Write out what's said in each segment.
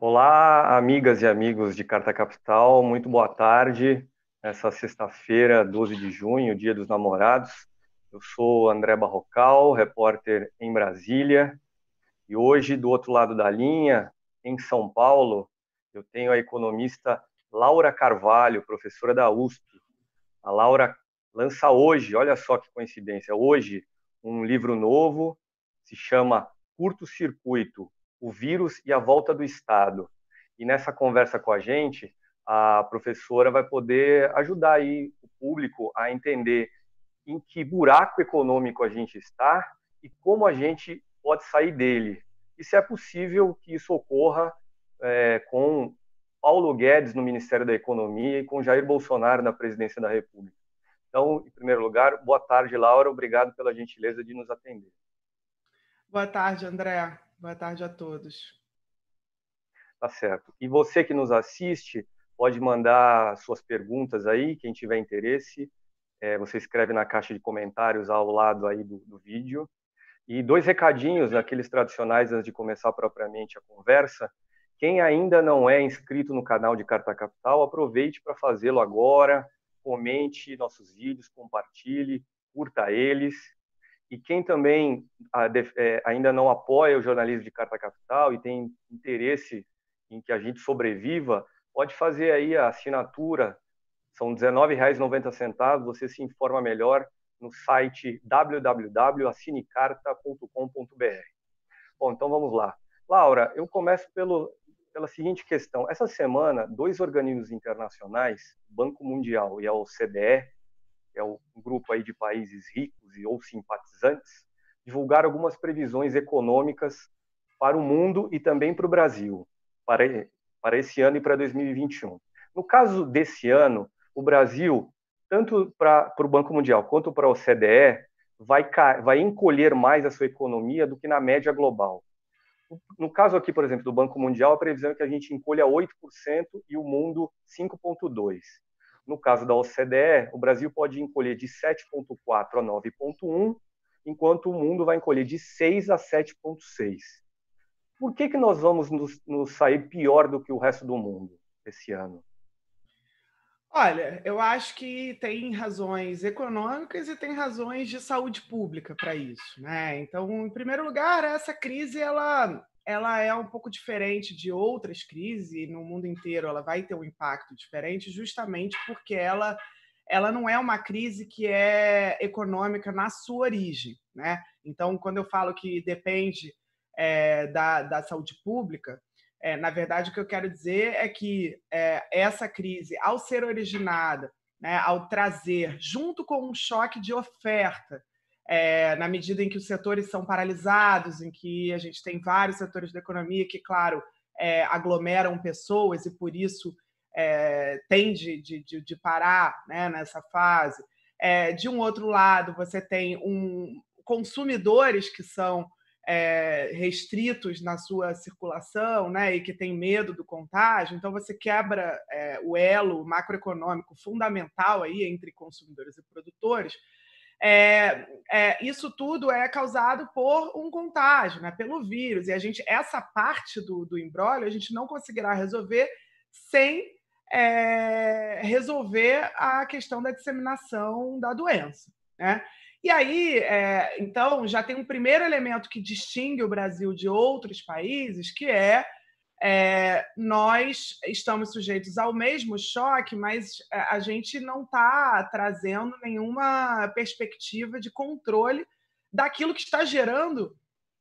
Olá, amigas e amigos de Carta Capital, muito boa tarde. Essa sexta-feira, 12 de junho, dia dos namorados. Eu sou André Barrocal, repórter em Brasília. E hoje, do outro lado da linha, em São Paulo, eu tenho a economista Laura Carvalho, professora da USP. A Laura lança hoje, olha só que coincidência, hoje um livro novo, se chama Curto Circuito, o vírus e a volta do Estado. E nessa conversa com a gente, a professora vai poder ajudar aí o público a entender em que buraco econômico a gente está e como a gente pode sair dele. E se é possível que isso ocorra é, com Paulo Guedes no Ministério da Economia e com Jair Bolsonaro na presidência da República. Então, em primeiro lugar, boa tarde, Laura. Obrigado pela gentileza de nos atender. Boa tarde, André. Boa tarde a todos. Tá certo. E você que nos assiste, pode mandar suas perguntas aí, quem tiver interesse. É, você escreve na caixa de comentários ao lado aí do, do vídeo. E dois recadinhos, né, aqueles tradicionais, antes de começar propriamente a conversa. Quem ainda não é inscrito no canal de Carta Capital, aproveite para fazê-lo agora. Comente nossos vídeos, compartilhe, curta eles e quem também ah, eh, ainda não apoia o jornalismo de carta capital e tem interesse em que a gente sobreviva, pode fazer aí a assinatura, são R$19,90, você se informa melhor no site www.assinecarta.com.br. Bom, então vamos lá. Laura, eu começo pelo, pela seguinte questão. Essa semana, dois organismos internacionais, o Banco Mundial e a OCDE, que é um grupo aí de países ricos e ou simpatizantes, divulgar algumas previsões econômicas para o mundo e também para o Brasil, para, para esse ano e para 2021. No caso desse ano, o Brasil, tanto para o Banco Mundial quanto para a OCDE, vai, vai encolher mais a sua economia do que na média global. No caso aqui, por exemplo, do Banco Mundial, a previsão é que a gente encolha 8% e o mundo 5,2%. No caso da OCDE, o Brasil pode encolher de 7,4 a 9,1, enquanto o mundo vai encolher de 6 a 7,6. Por que, que nós vamos nos, nos sair pior do que o resto do mundo esse ano? Olha, eu acho que tem razões econômicas e tem razões de saúde pública para isso, né? Então, em primeiro lugar, essa crise ela ela é um pouco diferente de outras crises no mundo inteiro, ela vai ter um impacto diferente, justamente porque ela, ela não é uma crise que é econômica na sua origem. Né? Então, quando eu falo que depende é, da, da saúde pública, é, na verdade, o que eu quero dizer é que é, essa crise, ao ser originada, né, ao trazer, junto com um choque de oferta, é, na medida em que os setores são paralisados, em que a gente tem vários setores da economia que, claro, é, aglomeram pessoas e por isso é, de, de, de parar né, nessa fase. É, de um outro lado, você tem um, consumidores que são é, restritos na sua circulação né, e que têm medo do contágio, então você quebra é, o elo macroeconômico fundamental aí entre consumidores e produtores, é, é, isso tudo é causado por um contágio, né, pelo vírus. E a gente, essa parte do, do embrólio, a gente não conseguirá resolver sem é, resolver a questão da disseminação da doença. Né? E aí, é, então, já tem um primeiro elemento que distingue o Brasil de outros países, que é é, nós estamos sujeitos ao mesmo choque, mas é, a gente não está trazendo nenhuma perspectiva de controle daquilo que está gerando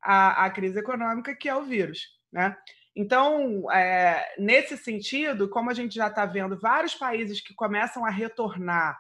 a, a crise econômica, que é o vírus. Né? Então, é, nesse sentido, como a gente já está vendo vários países que começam a retornar,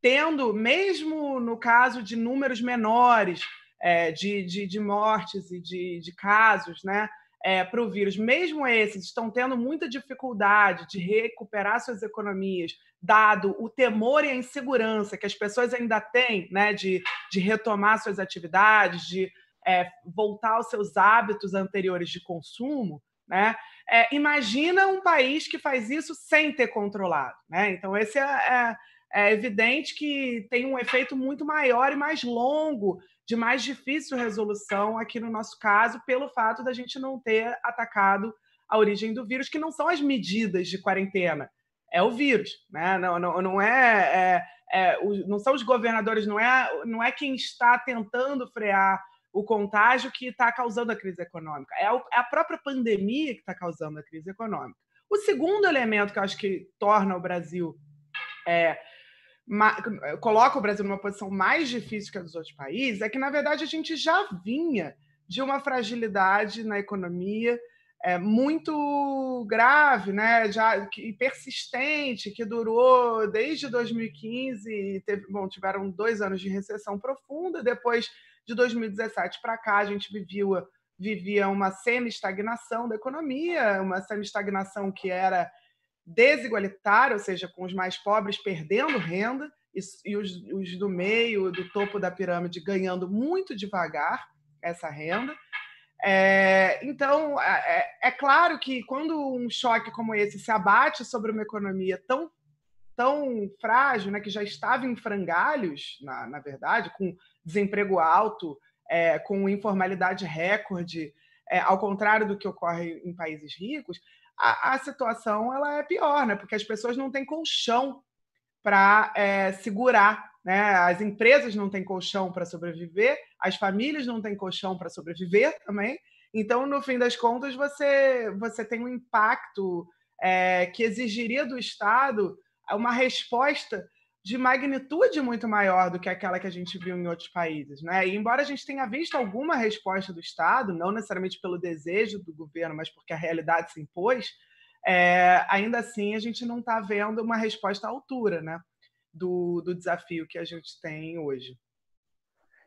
tendo, mesmo no caso de números menores é, de, de, de mortes e de, de casos, né? é, para o vírus, mesmo esses, estão tendo muita dificuldade de recuperar suas economias, dado o temor e a insegurança que as pessoas ainda têm né, de, de retomar suas atividades, de é, voltar aos seus hábitos anteriores de consumo. Né? É, imagina um país que faz isso sem ter controlado. Né? Então, esse é, é, é, evidente que tem um efeito muito maior e mais longo de mais difícil resolução aqui no nosso caso, pelo fato da gente não ter atacado a origem do vírus, que não são as medidas de quarentena, é o vírus, né? Não, não, não é, é, é o, não são os governadores, não é, não é quem está tentando frear o contágio que está causando a crise econômica, é, o, é a própria pandemia que está causando a crise econômica. O segundo elemento que eu acho que torna o Brasil é, coloca o Brasil numa posição mais difícil que a dos outros países, é que, na verdade, a gente já vinha de uma fragilidade na economia é, muito grave, né, já, que, persistente, que durou desde 2015, teve, bom, tiveram dois anos de recessão profunda, depois de 2017 para cá a gente vivia, vivia uma semi-estagnação da economia, uma semi-estagnação que era desigualitária, ou seja, com os mais pobres perdendo renda e, e os, os do meio, do topo da pirâmide, ganhando muito devagar essa renda. É, então, é, é, é, claro que quando um choque como esse se abate sobre uma economia tão, tão frágil, né, que já estava em frangalhos, na, na verdade, com desemprego alto, é, com informalidade recorde, é, ao contrário do que ocorre em países ricos, a, a situação ela é pior, né? Porque as pessoas não têm colchão para é, segurar, né? As empresas não têm colchão para sobreviver, as famílias não têm colchão para sobreviver também. Então, no fim das contas, você você tem um impacto é, que exigiria do Estado uma resposta de magnitude muito maior do que aquela que a gente viu em outros países. Né? E embora a gente tenha visto alguma resposta do Estado, não necessariamente pelo desejo do governo, mas porque a realidade se impôs, é, ainda assim a gente não está vendo uma resposta à altura né? do, do desafio que a gente tem hoje.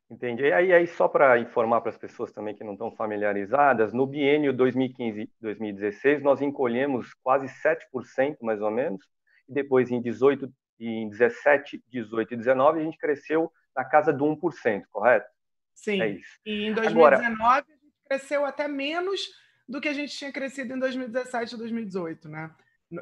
Entendi. E aí, aí só para informar para as pessoas também que não estão familiarizadas, no biênio 2015-2016 nós encolhemos quase 7%, mais ou menos, e depois em 18 em 17, 18 e 19 a gente cresceu na casa do 1%, correto? Sim. É isso. E em 2019 Agora, a gente cresceu até menos do que a gente tinha crescido em 2017 e 2018, né?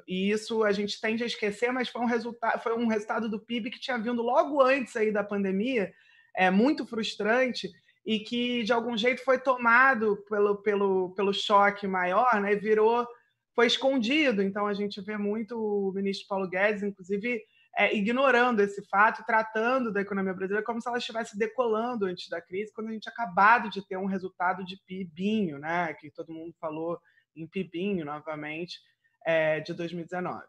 E isso a gente tende a esquecer, mas foi um, resultado, foi um resultado do PIB que tinha vindo logo antes aí da pandemia, é muito frustrante e que de algum jeito foi tomado pelo, pelo, pelo choque maior, né? Virou foi escondido. Então a gente vê muito o ministro Paulo Guedes, inclusive, é, ignorando esse fato, tratando da economia brasileira como se ela estivesse decolando antes da crise, quando a gente acabado de ter um resultado de PIBinho, né? Que todo mundo falou em PIBinho novamente, é, de 2019.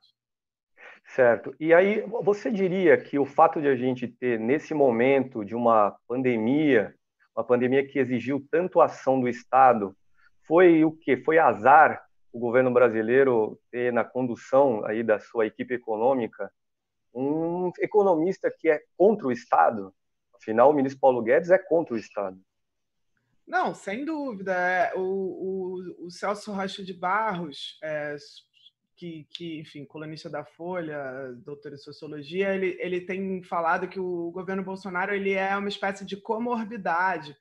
Certo. E aí, você diria que o fato de a gente ter, nesse momento de uma pandemia, uma pandemia que exigiu tanto ação do Estado, foi o que? Foi azar o governo brasileiro ter na condução aí da sua equipe econômica um economista que é contra o Estado, afinal, o ministro Paulo Guedes é contra o Estado. Não, sem dúvida. É, o, o, o Celso Rocha de Barros, é, que, que, enfim, colunista da Folha, doutor em sociologia, ele, ele tem falado que o governo Bolsonaro ele é uma espécie de comorbidade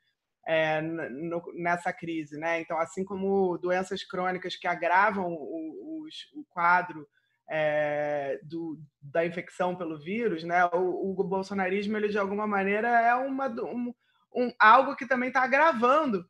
é, no, nessa crise, né? Então, assim como doenças crônicas que agravam o, o, o quadro é, do, da infecção pelo vírus, né? O, o, bolsonarismo, ele de alguma maneira é uma, um, um algo que também está agravando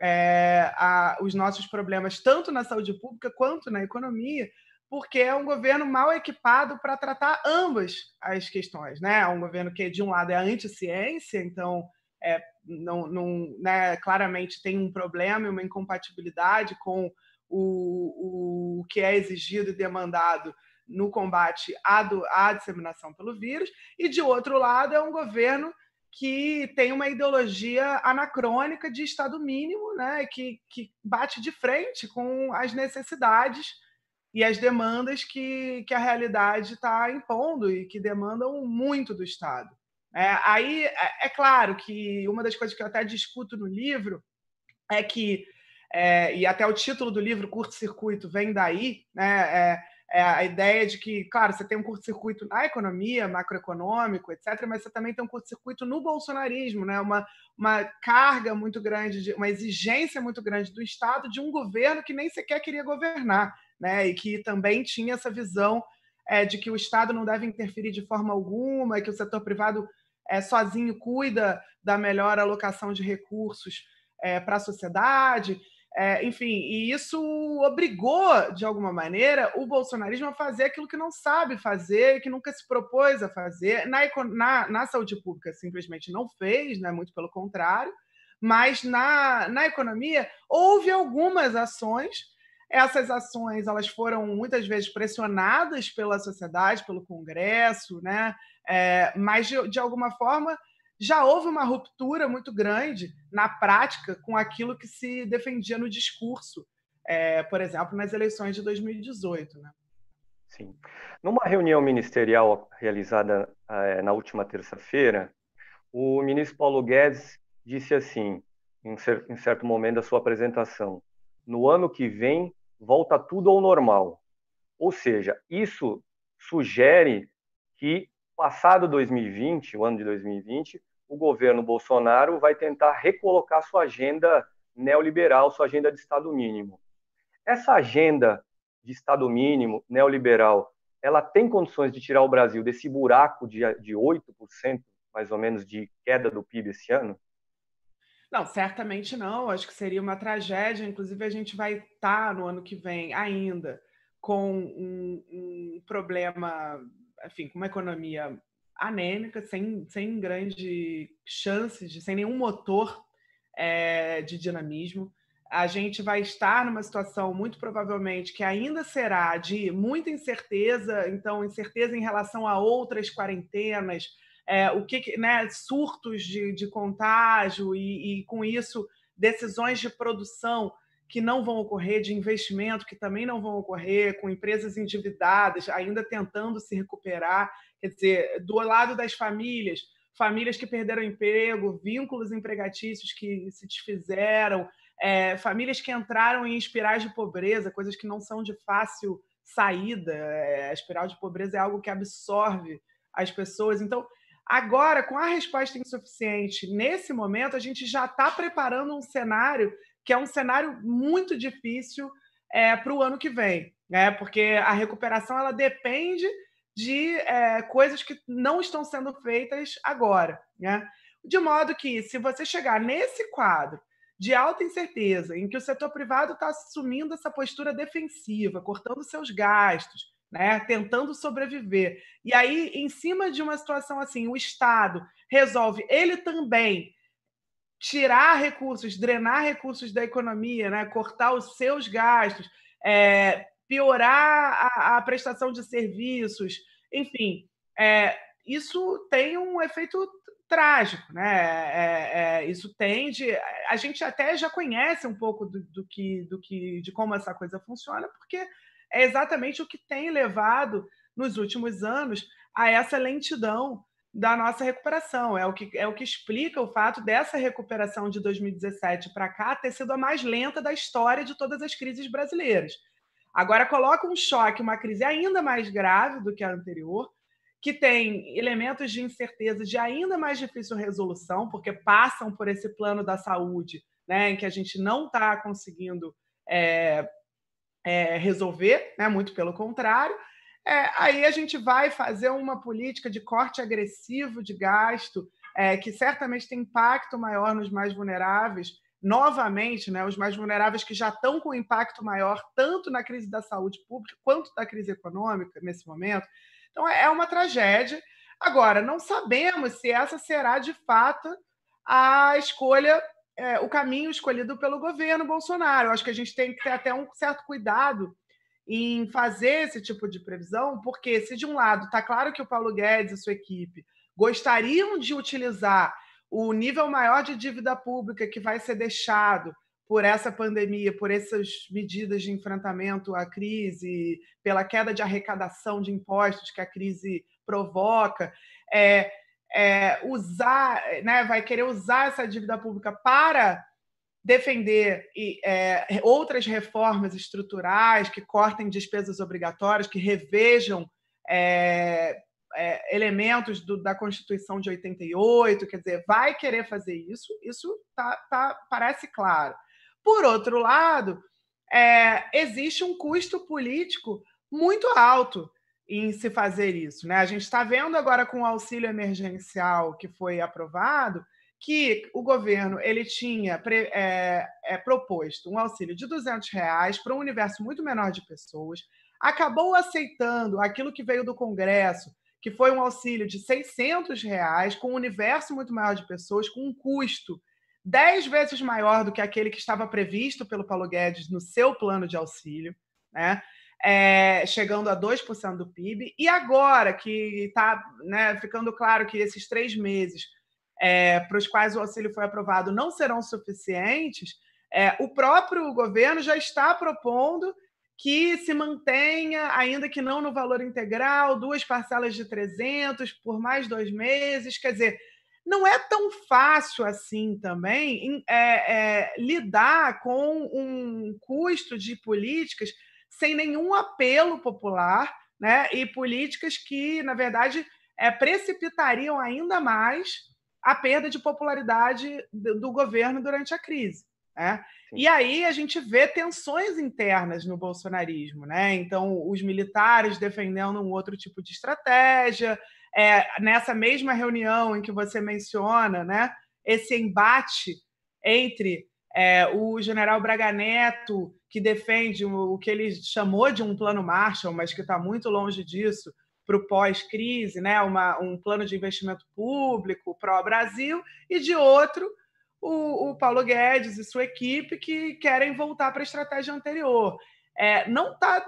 é, a, os nossos problemas, tanto na saúde pública quanto na economia, porque é um governo mal equipado para tratar ambas as questões. Né? É um governo que, de um lado, é anti-ciência, então é, não, não, né, claramente tem um problema e uma incompatibilidade com o, o que é exigido e demandado no combate à, do, à disseminação pelo vírus, e de outro lado, é um governo que tem uma ideologia anacrônica de Estado mínimo, né, que, que bate de frente com as necessidades e as demandas que, que a realidade está impondo e que demandam muito do Estado. É, aí é, é claro que uma das coisas que eu até discuto no livro é que é, e até o título do livro, Curto Circuito, vem daí, né? É, é a ideia de que, claro, você tem um curto-circuito na economia, macroeconômico, etc., mas você também tem um curto-circuito no bolsonarismo, né? uma, uma carga muito grande, de, uma exigência muito grande do Estado de um governo que nem sequer queria governar, né? e que também tinha essa visão é, de que o Estado não deve interferir de forma alguma, que o setor privado é, sozinho cuida da melhor alocação de recursos é, para a sociedade. É, enfim, e isso obrigou, de alguma maneira, o bolsonarismo a fazer aquilo que não sabe fazer, que nunca se propôs a fazer. Na, na, na saúde pública, simplesmente não fez, né? muito pelo contrário, mas na, na economia houve algumas ações. Essas ações elas foram muitas vezes pressionadas pela sociedade, pelo Congresso, né? É, mas de, de alguma forma já houve uma ruptura muito grande na prática com aquilo que se defendia no discurso, é, por exemplo, nas eleições de 2018. Né? Sim. Numa reunião ministerial realizada é, na última terça-feira, o ministro Paulo Guedes disse assim, em, cer em certo momento da sua apresentação: no ano que vem volta tudo ao normal. Ou seja, isso sugere que, passado 2020, o ano de 2020, o governo Bolsonaro vai tentar recolocar sua agenda neoliberal, sua agenda de Estado mínimo. Essa agenda de Estado mínimo neoliberal, ela tem condições de tirar o Brasil desse buraco de, de 8%, mais ou menos, de queda do PIB esse ano? Não, certamente não. Acho que seria uma tragédia. Inclusive, a gente vai estar no ano que vem ainda com um, um problema, enfim, com uma economia anêmica, sem, sem grande chance, de, sem nenhum motor é, de dinamismo. A gente vai estar numa situação, muito provavelmente, que ainda será de muita incerteza então, incerteza em relação a outras quarentenas, é, o que, né, surtos de, de contágio e, e, com isso, decisões de produção que não vão ocorrer, de investimento que também não vão ocorrer, com empresas endividadas ainda tentando se recuperar. Quer dizer, do lado das famílias, famílias que perderam emprego, vínculos empregatícios que se desfizeram, é, famílias que entraram em espirais de pobreza, coisas que não são de fácil saída. É, a espiral de pobreza é algo que absorve as pessoas. Então, agora, com a resposta insuficiente, nesse momento, a gente já está preparando um cenário que é um cenário muito difícil é, para o ano que vem, né? porque a recuperação ela depende de é, coisas que não estão sendo feitas agora. Né? De modo que, se você chegar nesse quadro de alta incerteza, em que o setor privado está assumindo essa postura defensiva, cortando seus gastos, né, tentando sobreviver, e aí, em cima de uma situação assim, o Estado resolve ele também tirar recursos, drenar recursos da economia, né, cortar os seus gastos, é, piorar a, a prestação de serviços, enfim, é, isso tem um efeito trágico, né? É, é, é isso tende, a gente até já conhece um pouco do, do, que, do que, de como essa coisa funciona, porque é exatamente o que tem levado nos últimos anos a essa lentidão da nossa recuperação. É o que, é o que explica o fato dessa recuperação de 2017 para cá ter sido a mais lenta da história de todas as crises brasileiras. Agora coloca um choque, uma crise ainda mais grave do que a anterior, que tem elementos de incerteza de ainda mais difícil resolução, porque passam por esse plano da saúde, né, em que a gente não está conseguindo é, é, resolver, né, muito pelo contrário. É, aí a gente vai fazer uma política de corte agressivo de gasto, é, que certamente tem impacto maior nos mais vulneráveis, novamente né, os mais vulneráveis que já estão com um impacto maior, tanto na crise da saúde pública quanto da crise econômica nesse momento. Então, é, é uma tragédia. Agora, não sabemos se essa será de fato a escolha, é, o caminho escolhido pelo governo Bolsonaro. Eu acho que a gente tem que ter até um certo cuidado em fazer esse tipo de previsão, porque se de um lado está claro que o Paulo Guedes e sua equipe gostariam de utilizar o nível maior de dívida pública que vai ser deixado por essa pandemia, por essas medidas de enfrentamento à crise, pela queda de arrecadação de impostos que a crise provoca, é, é, usar, né, vai querer usar essa dívida pública para defender e, é, outras reformas estruturais que cortem despesas obrigatórias, que revejam é, é, elementos do, da Constituição de 88, quer dizer, vai querer fazer isso, isso tá, tá parece claro. Por outro lado, é, existe um custo político muito alto em se fazer isso. Né? A gente está vendo agora com o auxílio emergencial que foi aprovado que o governo ele tinha é, é, proposto um auxílio de 200 reais para um universo muito menor de pessoas, acabou aceitando aquilo que veio do Congresso, que foi um auxílio de 600 reais, com um universo muito maior de pessoas, com um custo 10 vezes maior do que aquele que estava previsto pelo Paulo Guedes no seu plano de auxílio, né? É, chegando a 2% do PIB. E agora que está né, ficando claro que esses três meses é, para os quais o auxílio foi aprovado não serão suficientes, é, o próprio governo já está propondo que se mantenha, ainda que não no valor integral, duas parcelas de 300 por mais dois meses. Quer dizer, não é tão fácil assim também é, é, lidar com um custo de políticas sem nenhum apelo popular né? e políticas que, na verdade, é, precipitariam ainda mais a perda de popularidade do, do governo durante a crise. Né? E aí a gente vê tensões internas no bolsonarismo, né? Então, os militares defendendo um outro tipo de estratégia. É, nessa mesma reunião em que você menciona, né? Esse embate entre é, o general Braga Neto, que defende o, que ele chamou de um plano Marshall, mas que está muito longe disso, para o pós-crise, né? um plano de investimento público pró-Brasil, e de outro o, o Paulo Guedes e sua equipe que querem voltar para a estratégia anterior. É, não está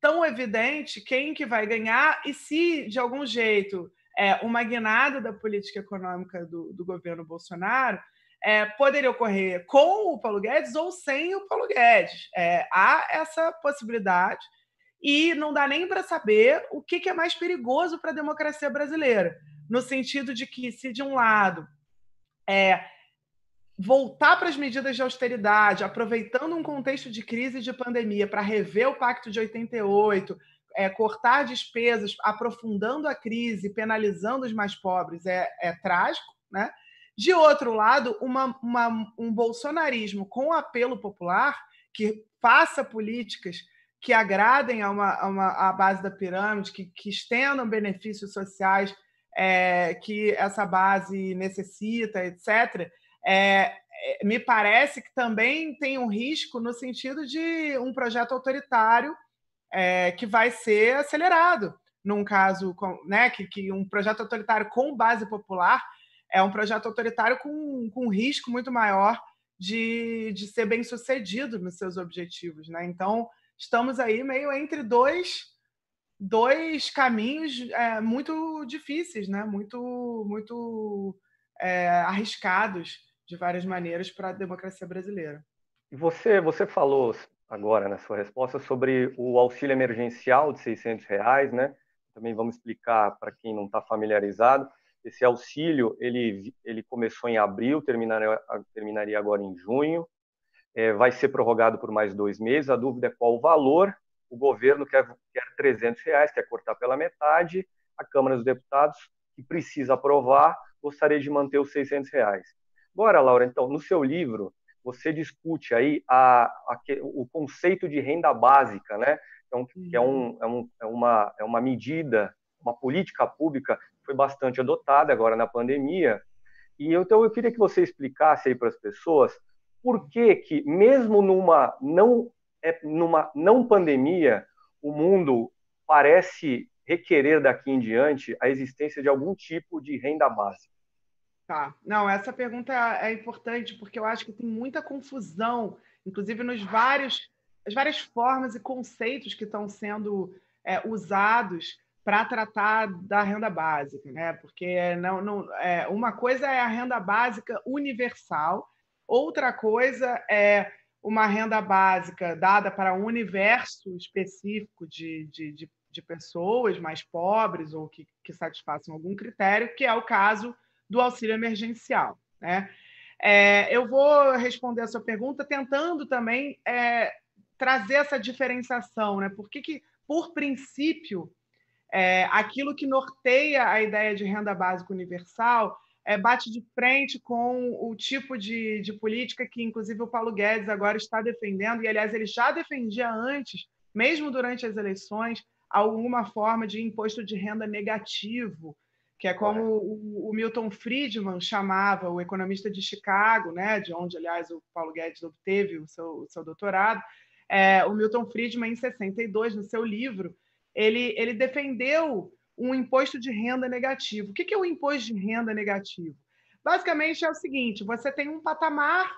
tão evidente quem que vai ganhar e se, de algum jeito, é, uma guinada da política econômica do, do governo Bolsonaro é, poderia ocorrer com o Paulo Guedes ou sem o Paulo Guedes. É, há essa possibilidade e não dá nem para saber o que, que, é mais perigoso para a democracia brasileira, no sentido de que, se de um lado é, voltar para as medidas de austeridade, aproveitando um contexto de crise de pandemia para rever o Pacto de 88, é, cortar despesas, aprofundando a crise, penalizando os mais pobres, é, é trágico, né? De outro lado, uma, uma, um bolsonarismo com apelo popular, que faça políticas que agradem a, uma, a, uma, a base da pirâmide, que, que estendam benefícios sociais é, que essa base necessita, etc., é, é, me parece que também tem um risco no sentido de um projeto autoritário é, que vai ser acelerado. Num caso, né, que, que, um projeto autoritário com base popular é um projeto autoritário com, com risco muito maior de, de ser bem sucedido nos seus objetivos. Né? Então, estamos aí meio entre dois dois caminhos é, muito difíceis, né? muito, muito é, arriscados de várias maneiras para a democracia brasileira. E você, você falou agora na sua resposta sobre o auxílio emergencial de 600 reais, né? Também vamos explicar para quem não está familiarizado. Esse auxílio ele, ele começou em abril, terminaria, terminaria agora em junho. É, vai ser prorrogado por mais dois meses. A dúvida é qual o valor. O governo quer, quer 300 reais, quer cortar pela metade. A Câmara dos Deputados, que precisa aprovar, gostaria de manter os 600 reais. Bora, Laura, então, no seu livro, você discute aí a, a, o conceito de renda básica, né? Então, que é, uhum. um, é, um, é, uma, é uma medida, uma política pública que foi bastante adotada agora na pandemia. E eu, então eu queria que você explicasse aí para as pessoas por que que mesmo numa não é, numa não pandemia, o mundo parece requerer daqui em diante a existência de algum tipo de renda básica. Tá. Não, essa pergunta é importante porque eu acho que tem muita confusão, inclusive nos vários, as várias formas e conceitos que estão sendo é, usados para tratar da renda básica, né? Porque não, não, é, uma coisa é a renda básica universal, outra coisa é uma renda básica dada para um universo específico de, de, de, de pessoas mais pobres ou que, que satisfaçam algum critério, que é o caso do auxílio emergencial. Né? É, eu vou responder a sua pergunta tentando também é, trazer essa diferenciação, né? Por que, que por princípio, é, aquilo que norteia a ideia de renda básica universal é, bate de frente com o tipo de, de política que, inclusive, o Paulo Guedes agora está defendendo, e, aliás, ele já defendia antes, mesmo durante as eleições, alguma forma de imposto de renda negativo, que é como o, o, Milton Friedman chamava, o economista de Chicago, né, de onde, aliás, o Paulo Guedes obteve o seu, o seu doutorado, é, o Milton Friedman, em 62, no seu livro, ele, ele defendeu um imposto de renda negativo. O que é o imposto de renda negativo? Basicamente é o seguinte: você tem um patamar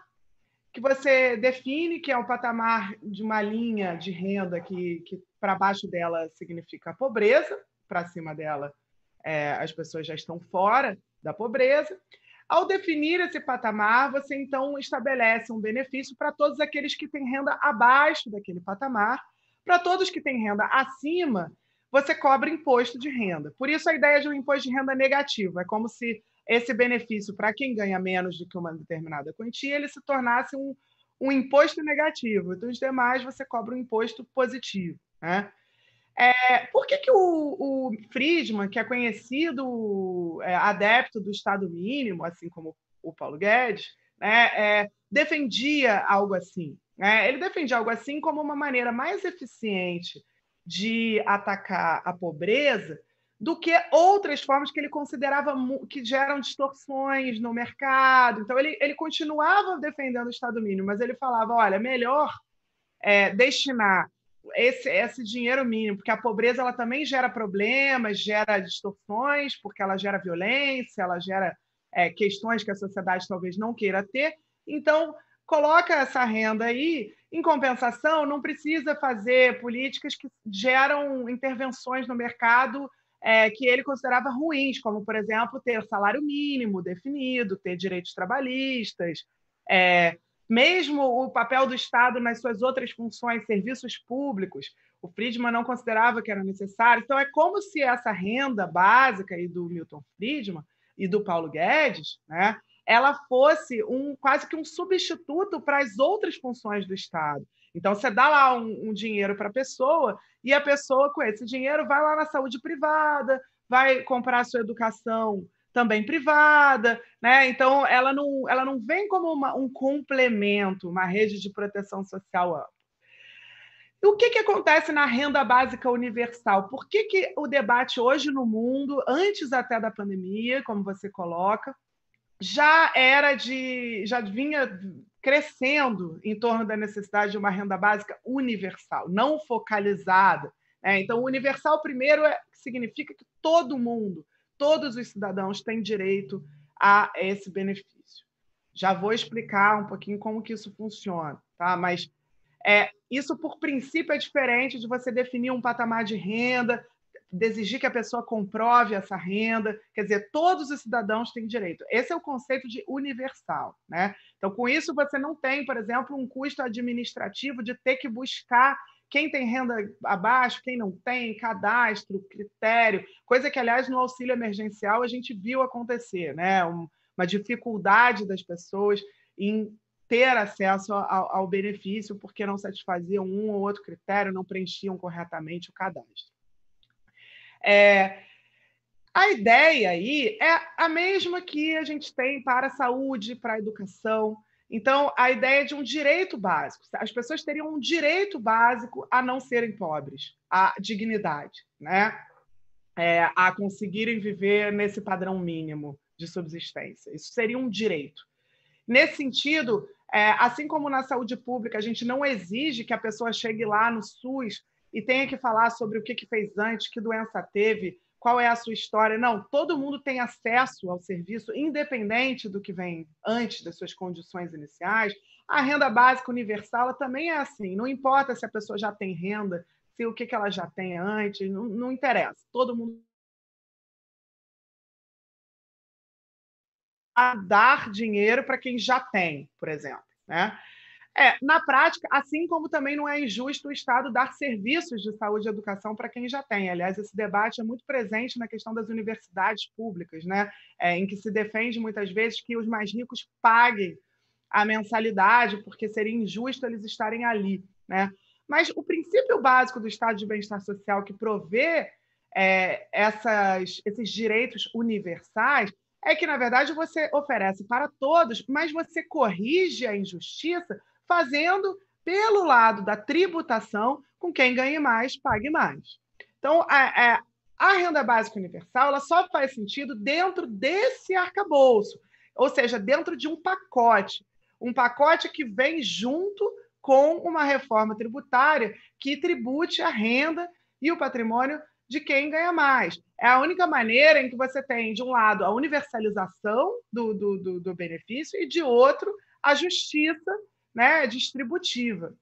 que você define que é um patamar de uma linha de renda que, que para baixo dela significa pobreza, para cima dela é, as pessoas já estão fora da pobreza. Ao definir esse patamar, você então estabelece um benefício para todos aqueles que têm renda abaixo daquele patamar. Para todos que têm renda acima, você cobra imposto de renda. Por isso, a ideia de um imposto de renda negativo. É como se esse benefício, para quem ganha menos do que uma determinada quantia, ele se tornasse um, um imposto negativo. Dos então, demais, você cobra um imposto positivo. Né? É, por que, que o, o, Friedman, que é conhecido é, adepto do Estado mínimo, assim como o Paulo Guedes, né, é, defendia algo assim? Né? Ele defendia algo assim como uma maneira mais eficiente de atacar a pobreza do que outras formas que ele considerava que geram distorções no mercado. Então, ele, ele continuava defendendo o Estado mínimo, mas ele falava: olha, melhor é, destinar esse, esse dinheiro mínimo, porque a pobreza ela também gera problemas, gera distorções, porque ela gera violência, ela gera é, questões que a sociedade talvez não queira ter. Então, coloca essa renda aí. Em compensação, não precisa fazer políticas que geram intervenções no mercado é, que ele considerava ruins, como, por exemplo, ter salário mínimo definido, ter direitos trabalhistas, é, mesmo o papel do Estado nas suas outras funções, serviços públicos, o Friedman não considerava que era necessário. Então, é como se essa renda básica aí do Milton Friedman e do Paulo Guedes, né, ela fosse um quase que um substituto para as outras funções do Estado. Então, você dá lá um, um dinheiro para a pessoa e a pessoa, com esse dinheiro, vai lá na saúde privada, vai comprar a sua educação também privada, né? Então ela não, ela não vem como uma, um complemento, uma rede de proteção social ampla. O que, que acontece na renda básica universal? Por que, que o debate hoje no mundo, antes até da pandemia, como você coloca, já era de. já vinha crescendo em torno da necessidade de uma renda básica universal, não focalizada. Né? Então, universal primeiro é, significa que todo mundo todos os cidadãos têm direito a esse benefício. Já vou explicar um pouquinho como que isso funciona, tá? Mas é, isso, por princípio, é diferente de você definir um patamar de renda, exigir que a pessoa comprove essa renda. Quer dizer, todos os cidadãos têm direito. Esse é o conceito de universal. Né? Então, com isso, você não tem, por exemplo, um custo administrativo de ter que buscar quem tem renda abaixo, quem não tem, cadastro, critério, coisa que, aliás, no auxílio emergencial a gente viu acontecer, né? uma dificuldade das pessoas em ter acesso ao, ao benefício porque não satisfaziam um ou outro critério, não preenchiam corretamente o cadastro. É, a ideia aí é a mesma que a gente tem para a saúde, para a educação, então, a ideia de um direito básico. As pessoas teriam um direito básico a não serem pobres, à dignidade, né? É, a conseguirem viver nesse padrão mínimo de subsistência. Isso seria um direito. Nesse sentido, é, assim como na saúde pública, a gente não exige que a pessoa chegue lá no SUS e tenha que falar sobre o que, que fez antes, que doença teve, qual é a sua história. Não, todo mundo tem acesso ao serviço, independente do que vem antes das suas condições iniciais. A renda básica universal também é assim, não importa se a pessoa já tem renda, se o que, que ela já tem antes, não, não interessa. Todo mundo a dar dinheiro para quem já tem, por exemplo. Né? É, na prática, assim como também não é injusto o Estado dar serviços de saúde e educação para quem já tem. Aliás, esse debate é muito presente na questão das universidades públicas, né? É, em que se defende muitas vezes que os mais ricos paguem a mensalidade, porque seria injusto eles estarem ali. Né? Mas o princípio básico do Estado de bem-estar social que provê é, essas, esses direitos universais é que, na verdade, você oferece para todos, mas você corrige a injustiça fazendo pelo lado da tributação com quem ganhe mais, pague mais. Então, a, a, é, a renda básica universal ela só faz sentido dentro desse arcabouço, ou seja, dentro de um pacote. Um pacote que vem junto com uma reforma tributária que tribute a renda e o patrimônio de quem ganha mais. É a única maneira em que você tem, de um lado, a universalização do, do, do, do benefício e, de outro, a justiça né, distributiva.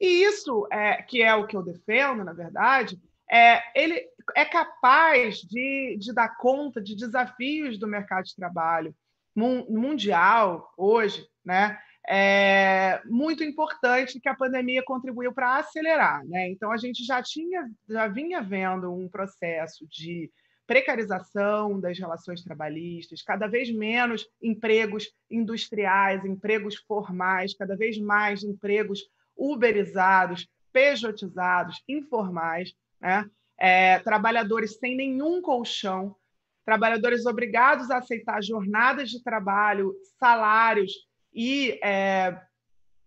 E isso, é, que é o que eu defendo, na verdade, é, ele é capaz de, de dar conta de desafios do mercado de trabalho mundial hoje, né? É muito importante que a pandemia contribuiu para acelerar, né? Então a gente já tinha, já vinha vendo um processo de precarização das relações trabalhistas, cada vez menos empregos industriais, empregos formais, cada vez mais empregos uberizados, pejotizados, informais, né? é, trabalhadores sem nenhum colchão, trabalhadores obrigados a aceitar jornadas de trabalho, salários e é,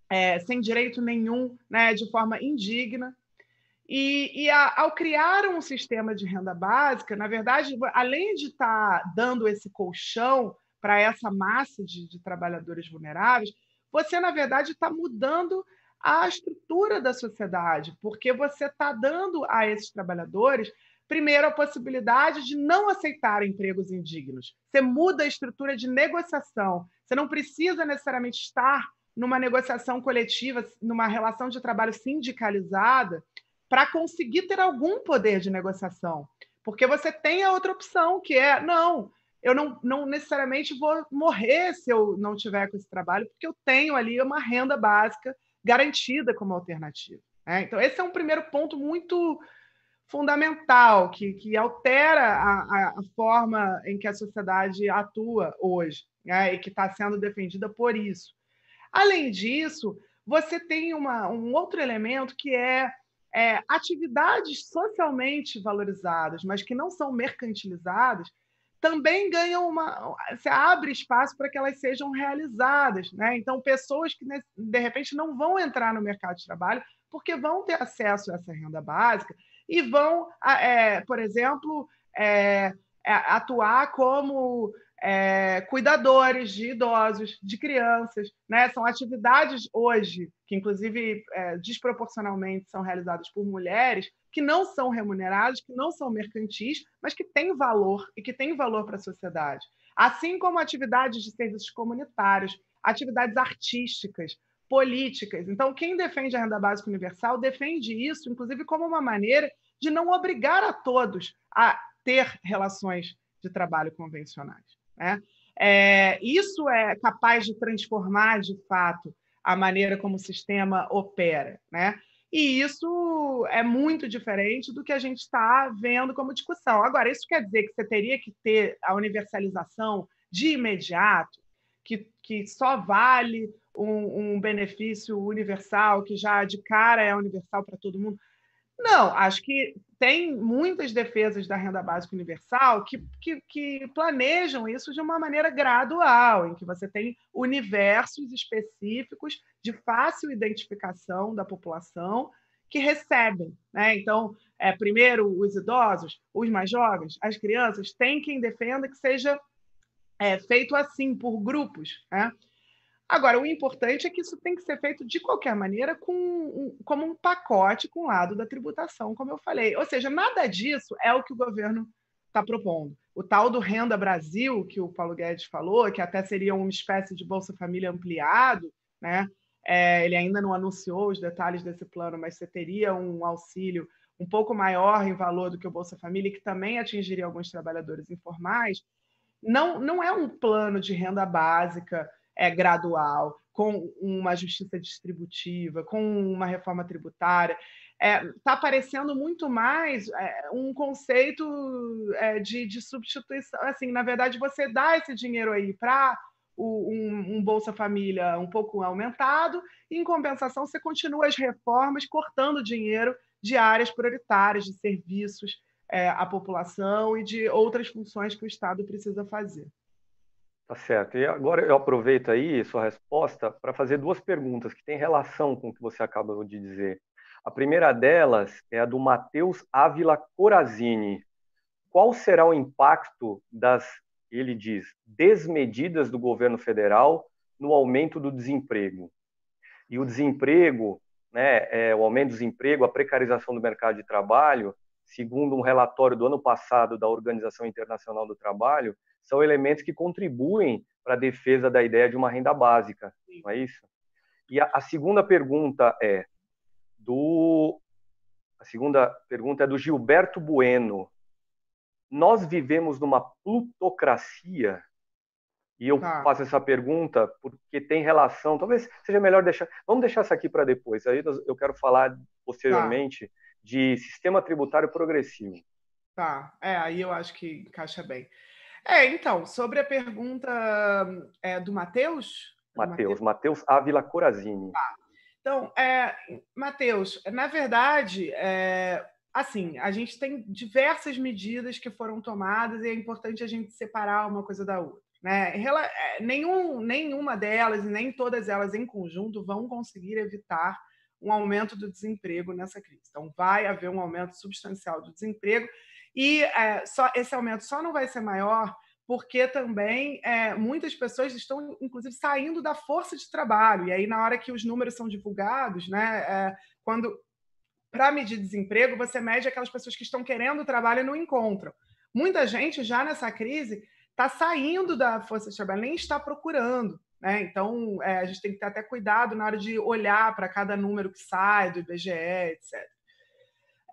é, sem direito nenhum, né? de forma indigna. E, e a, ao criar um sistema de renda básica, na verdade, além de estar tá dando esse colchão para essa massa de, de trabalhadores vulneráveis, você, na verdade, está mudando a estrutura da sociedade, porque você está dando a esses trabalhadores, primeiro, a possibilidade de não aceitar empregos indignos. Você muda a estrutura de negociação. Você não precisa necessariamente estar numa negociação coletiva, numa relação de trabalho sindicalizada, para conseguir ter algum poder de negociação. Porque você tem a outra opção, que é: não, eu não, não necessariamente vou morrer se eu não tiver com esse trabalho, porque eu tenho ali uma renda básica garantida como alternativa. Né? Então, esse é um primeiro ponto muito fundamental, que, que altera a, a forma em que a sociedade atua hoje, né? e que está sendo defendida por isso. Além disso, você tem uma, um outro elemento que é é, atividades socialmente valorizadas, mas que não são mercantilizadas, também ganham uma. Você abre espaço para que elas sejam realizadas. Né? Então, pessoas que, né, de repente, não vão entrar no mercado de trabalho, porque vão ter acesso a essa renda básica e vão, é, por exemplo, é, é, atuar como é, cuidadores de idosos, de crianças. Né? São atividades hoje, que inclusive é, desproporcionalmente são realizadas por mulheres, que não são remuneradas, que não são mercantis, mas que têm valor e que têm valor para a sociedade. Assim como atividades de serviços comunitários, atividades artísticas, políticas. Então, quem defende a renda básica universal defende isso, inclusive, como uma maneira de não obrigar a todos a ter relações de trabalho convencionais. Né? É, isso é capaz de transformar, de fato, a maneira como o sistema opera. Né? E isso é muito diferente do que a gente está vendo como discussão. Agora, isso quer dizer que você teria que ter a universalização de imediato, que, que só vale um, um benefício universal, que já de cara é universal para todo mundo. Não, acho que tem muitas defesas da renda básica universal que, que, que, planejam isso de uma maneira gradual, em que você tem universos específicos de fácil identificação da população que recebem. Né? Então, é, primeiro os idosos, os mais jovens, as crianças, tem quem defenda que seja é, feito assim, por grupos. Né? Agora, o importante é que isso tem que ser feito de qualquer maneira com, como um pacote com o lado da tributação, como eu falei. Ou seja, nada disso é o que o governo está propondo. O tal do Renda Brasil, que o Paulo Guedes falou, que até seria uma espécie de Bolsa Família ampliado, né? É, ele ainda não anunciou os detalhes desse plano, mas você teria um auxílio um pouco maior em valor do que o Bolsa Família, que também atingiria alguns trabalhadores informais. Não, não é um plano de renda básica é, gradual, com uma justiça distributiva, com uma reforma tributária. Está é, tá aparecendo muito mais é, um conceito é, de, de, substituição. Assim, na verdade, você dá esse dinheiro aí para um, um, Bolsa Família um pouco aumentado, e em compensação, você continua as reformas cortando dinheiro de áreas prioritárias, de serviços é, à população e de outras funções que o Estado precisa fazer. Tá certo. E agora eu aproveito aí sua resposta para fazer duas perguntas que têm relação com o que você acabou de dizer. A primeira delas é a do Matheus Ávila Corazini. Qual será o impacto das, ele diz, desmedidas do governo federal no aumento do desemprego? E o desemprego, né, é, o aumento do desemprego, a precarização do mercado de trabalho, segundo um relatório do ano passado da Organização Internacional do Trabalho, são elementos que contribuem para a defesa da ideia de uma renda básica, não é isso? E a, a segunda pergunta é do a segunda pergunta é do Gilberto Bueno. Nós vivemos numa plutocracia e eu tá. faço essa pergunta porque tem relação. Talvez seja melhor deixar. Vamos deixar isso aqui para depois. Aí eu quero falar tá. posteriormente de sistema tributário progressivo. Tá, é, aí eu acho que encaixa bem. É, então, sobre a pergunta é, do Matheus. Matheus, Matheus Ávila Corazini. Tá. Então, é, Matheus, na verdade, é, assim, a gente tem diversas medidas que foram tomadas e é importante a gente separar uma coisa da outra. Né? É, nenhum, nenhuma delas, nem todas elas em conjunto, vão conseguir evitar um aumento do desemprego nessa crise. Então, vai haver um aumento substancial do desemprego, e é, só, esse aumento só não vai ser maior porque também é, muitas pessoas estão, inclusive, saindo da força de trabalho. E aí, na hora que os números são divulgados, né, é, quando para medir desemprego, você mede aquelas pessoas que estão querendo trabalho e não encontram. Muita gente já nessa crise está saindo da força de trabalho, nem está procurando. Né? Então, é, a gente tem que ter até cuidado na hora de olhar para cada número que sai do IBGE, etc.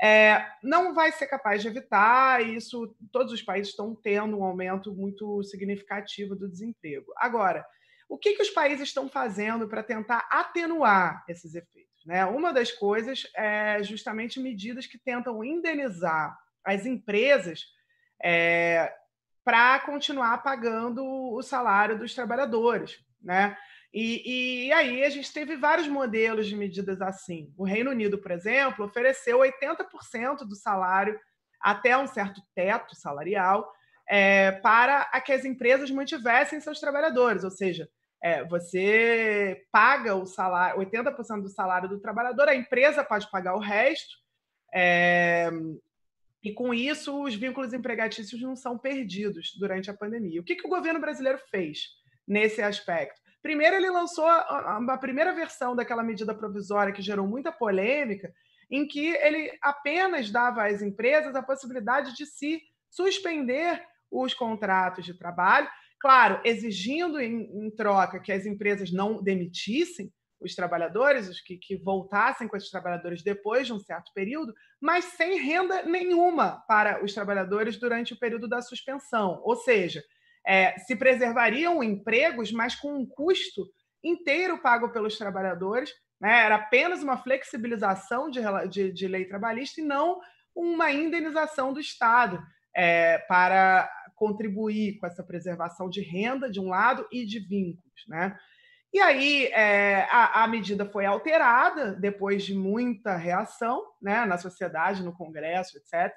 É, não vai ser capaz de evitar isso. Todos os países estão tendo um aumento muito significativo do desemprego. Agora, o que, que os países estão fazendo para tentar atenuar esses efeitos? Né? Uma das coisas é justamente medidas que tentam indenizar as empresas é, para continuar pagando o salário dos trabalhadores. Né? E, e, aí a gente teve vários modelos de medidas assim. O Reino Unido, por exemplo, ofereceu 80% do salário até um certo teto salarial é, para que as empresas mantivessem seus trabalhadores, ou seja, é, você paga o salário, 80% do salário do trabalhador, a empresa pode pagar o resto, é, e com isso os vínculos empregatícios não são perdidos durante a pandemia. O que, que o governo brasileiro fez? nesse aspecto. Primeiro, ele lançou a, primeira versão daquela medida provisória que gerou muita polêmica, em que ele apenas dava às empresas a possibilidade de se suspender os contratos de trabalho, claro, exigindo em, em troca que as empresas não demitissem os trabalhadores, os que, que voltassem com esses trabalhadores depois de um certo período, mas sem renda nenhuma para os trabalhadores durante o período da suspensão. Ou seja, é, se preservariam empregos, mas com um custo inteiro pago pelos trabalhadores. Né? Era apenas uma flexibilização de, de, de, lei trabalhista e não uma indenização do Estado é, para contribuir com essa preservação de renda, de um lado, e de vínculos. Né? E aí é, a, a, medida foi alterada depois de muita reação né, na sociedade, no Congresso, etc.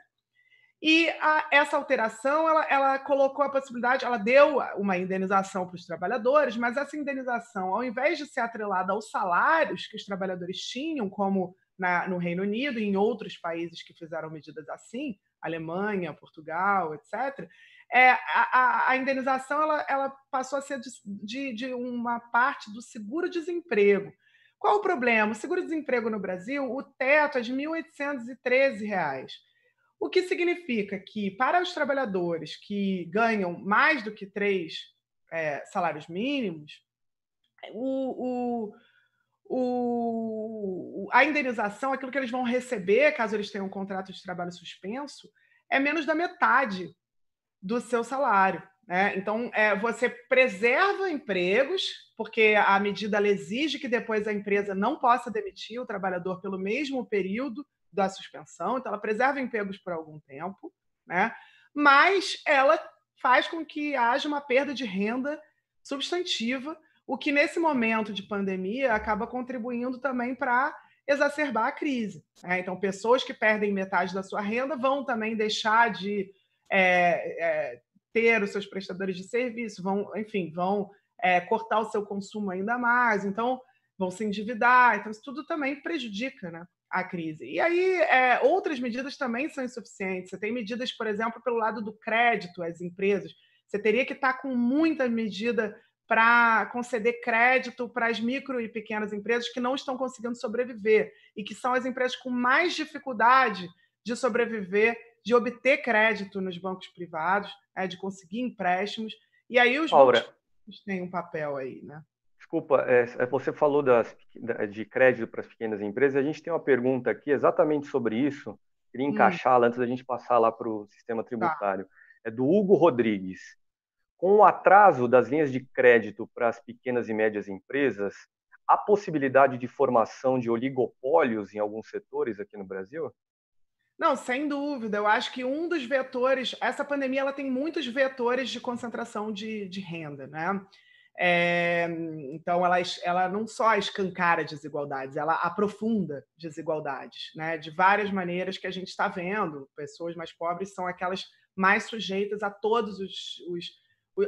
E a, essa alteração, ela, ela, colocou a possibilidade, ela deu uma indenização para os trabalhadores, mas essa indenização, ao invés de ser atrelada aos salários que os trabalhadores tinham, como na, no Reino Unido e em outros países que fizeram medidas assim, Alemanha, Portugal, etc., é, a, a, indenização ela, ela, passou a ser de, de, de uma parte do seguro-desemprego. Qual o problema? O seguro-desemprego no Brasil, o teto é de R$ 1.813. O que significa que, para os trabalhadores que ganham mais do que três é, salários mínimos, o, o, o, a indenização, aquilo que eles vão receber, caso eles tenham um contrato de trabalho suspenso, é menos da metade do seu salário. Né? Então, é, você preserva empregos, porque a medida exige que depois a empresa não possa demitir o trabalhador pelo mesmo período da suspensão, então ela preserva empregos por algum tempo, né? mas ela faz com que haja uma perda de renda substantiva, o que nesse momento de pandemia acaba contribuindo também para exacerbar a crise. Né? Então, pessoas que perdem metade da sua renda vão também deixar de é, é, ter os seus prestadores de serviço, vão, enfim, vão é, cortar o seu consumo ainda mais, então vão se endividar. Então, isso tudo também prejudica, né? a crise. E aí, é, outras medidas também são insuficientes. Você tem medidas, por exemplo, pelo lado do crédito às empresas. Você teria que estar com muita medida para conceder crédito para as micro e pequenas empresas que não estão conseguindo sobreviver e que são as empresas com mais dificuldade de sobreviver, de obter crédito nos bancos privados, é, de conseguir empréstimos. E aí os bancos têm um papel aí, né? Desculpa, é, é, você falou das, de crédito para as pequenas empresas. A gente tem uma pergunta aqui exatamente sobre isso. Queria hum. encaixá-la antes da gente passar lá para o sistema tá. tributário. Tá. É do Hugo Rodrigues. Com o atraso das linhas de crédito para as pequenas e médias empresas, há possibilidade de formação de oligopólios em alguns setores aqui no Brasil? Não, sem dúvida. Eu acho que um dos vetores, essa pandemia ela tem muitos vetores de concentração de, de renda, né? É, então, ela, ela não só escancara desigualdades, ela aprofunda desigualdades, né? de várias maneiras que a gente está vendo. Pessoas mais pobres são aquelas mais sujeitas a todos os, os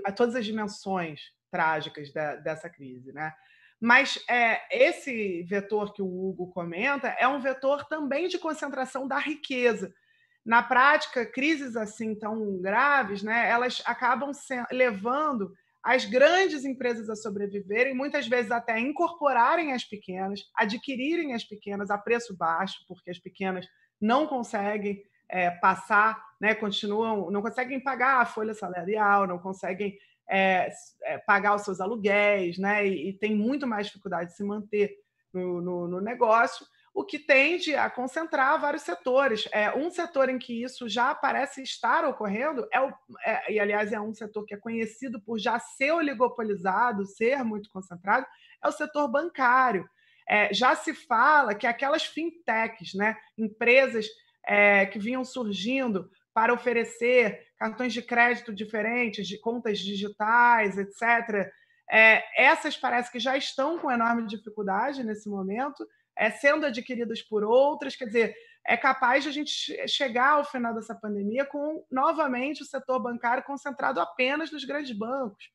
a todas as dimensões trágicas da, dessa crise, né? Mas é, esse vetor que o Hugo comenta é um vetor também de concentração da riqueza. Na prática, crises assim tão graves, né, elas acabam se, levando as grandes empresas a sobreviverem, muitas vezes até incorporarem as pequenas, adquirirem as pequenas a preço baixo, porque as pequenas não conseguem é, passar, né, continuam, não conseguem pagar a folha salarial, não conseguem é, é, pagar os seus aluguéis, né, e, e, tem muito mais dificuldade de se manter no, no, no negócio o que tende a concentrar vários setores. É, um setor em que isso já parece estar ocorrendo, é, o, é e aliás é um setor que é conhecido por já ser oligopolizado, ser muito concentrado, é o setor bancário. É, já se fala que aquelas fintechs, né, empresas é, que vinham surgindo para oferecer cartões de crédito diferentes, de contas digitais, etc., é, essas parece que já estão com enorme dificuldade nesse momento é, sendo adquiridas por outras. Quer dizer, é capaz de a gente chegar ao final dessa pandemia com, novamente, o setor bancário concentrado apenas nos grandes bancos.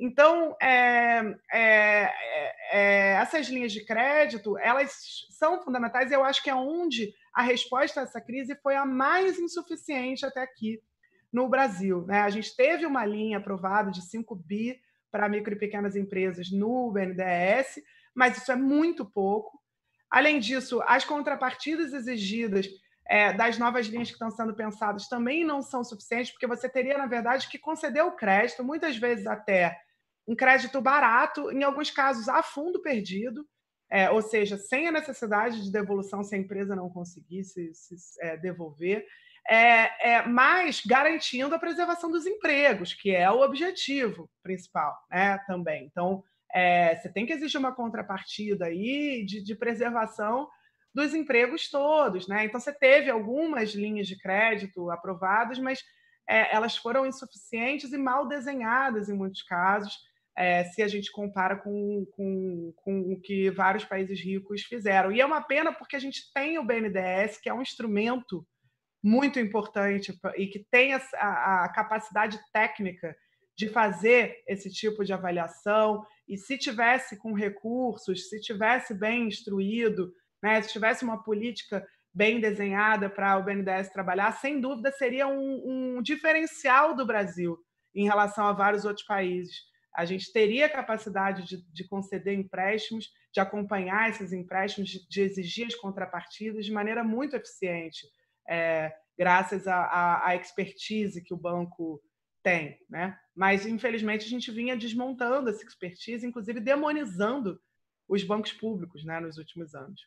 Então, é, é, é, é, essas linhas de crédito, elas são fundamentais e eu acho que é onde a resposta a essa crise foi a mais insuficiente até aqui no Brasil. Né? A gente teve uma linha aprovada de 5 bi para micro e pequenas empresas no BNDES, mas isso é muito pouco. Além disso, as contrapartidas exigidas é, das novas linhas que estão sendo pensadas também não são suficientes, porque você teria, na verdade, que conceder o crédito, muitas vezes até um crédito barato, em alguns casos a fundo perdido, é, ou seja, sem a necessidade de devolução se a empresa não conseguisse se, é, devolver, é, é mas garantindo a preservação dos empregos, que é o objetivo principal né, também. Então, é, você tem que exigir uma contrapartida aí de, de preservação dos empregos todos, né? Então você teve algumas linhas de crédito aprovadas, mas é, elas foram insuficientes e mal desenhadas em muitos casos, é, se a gente compara com, com, com o que vários países ricos fizeram. E é uma pena porque a gente tem o BNDES, que é um instrumento muito importante e que tem a, a capacidade técnica de fazer esse tipo de avaliação, e se tivesse com recursos, se tivesse bem instruído, né, se tivesse uma política bem desenhada para o BNDES trabalhar, sem dúvida seria um, um diferencial do Brasil em relação a vários outros países. A gente teria capacidade de, de conceder empréstimos, de acompanhar esses empréstimos, de, de, exigir as contrapartidas de maneira muito eficiente, é, graças à expertise que o banco tem, né? Mas infelizmente a gente vinha desmontando essa expertise, inclusive demonizando os bancos públicos, né, nos últimos anos.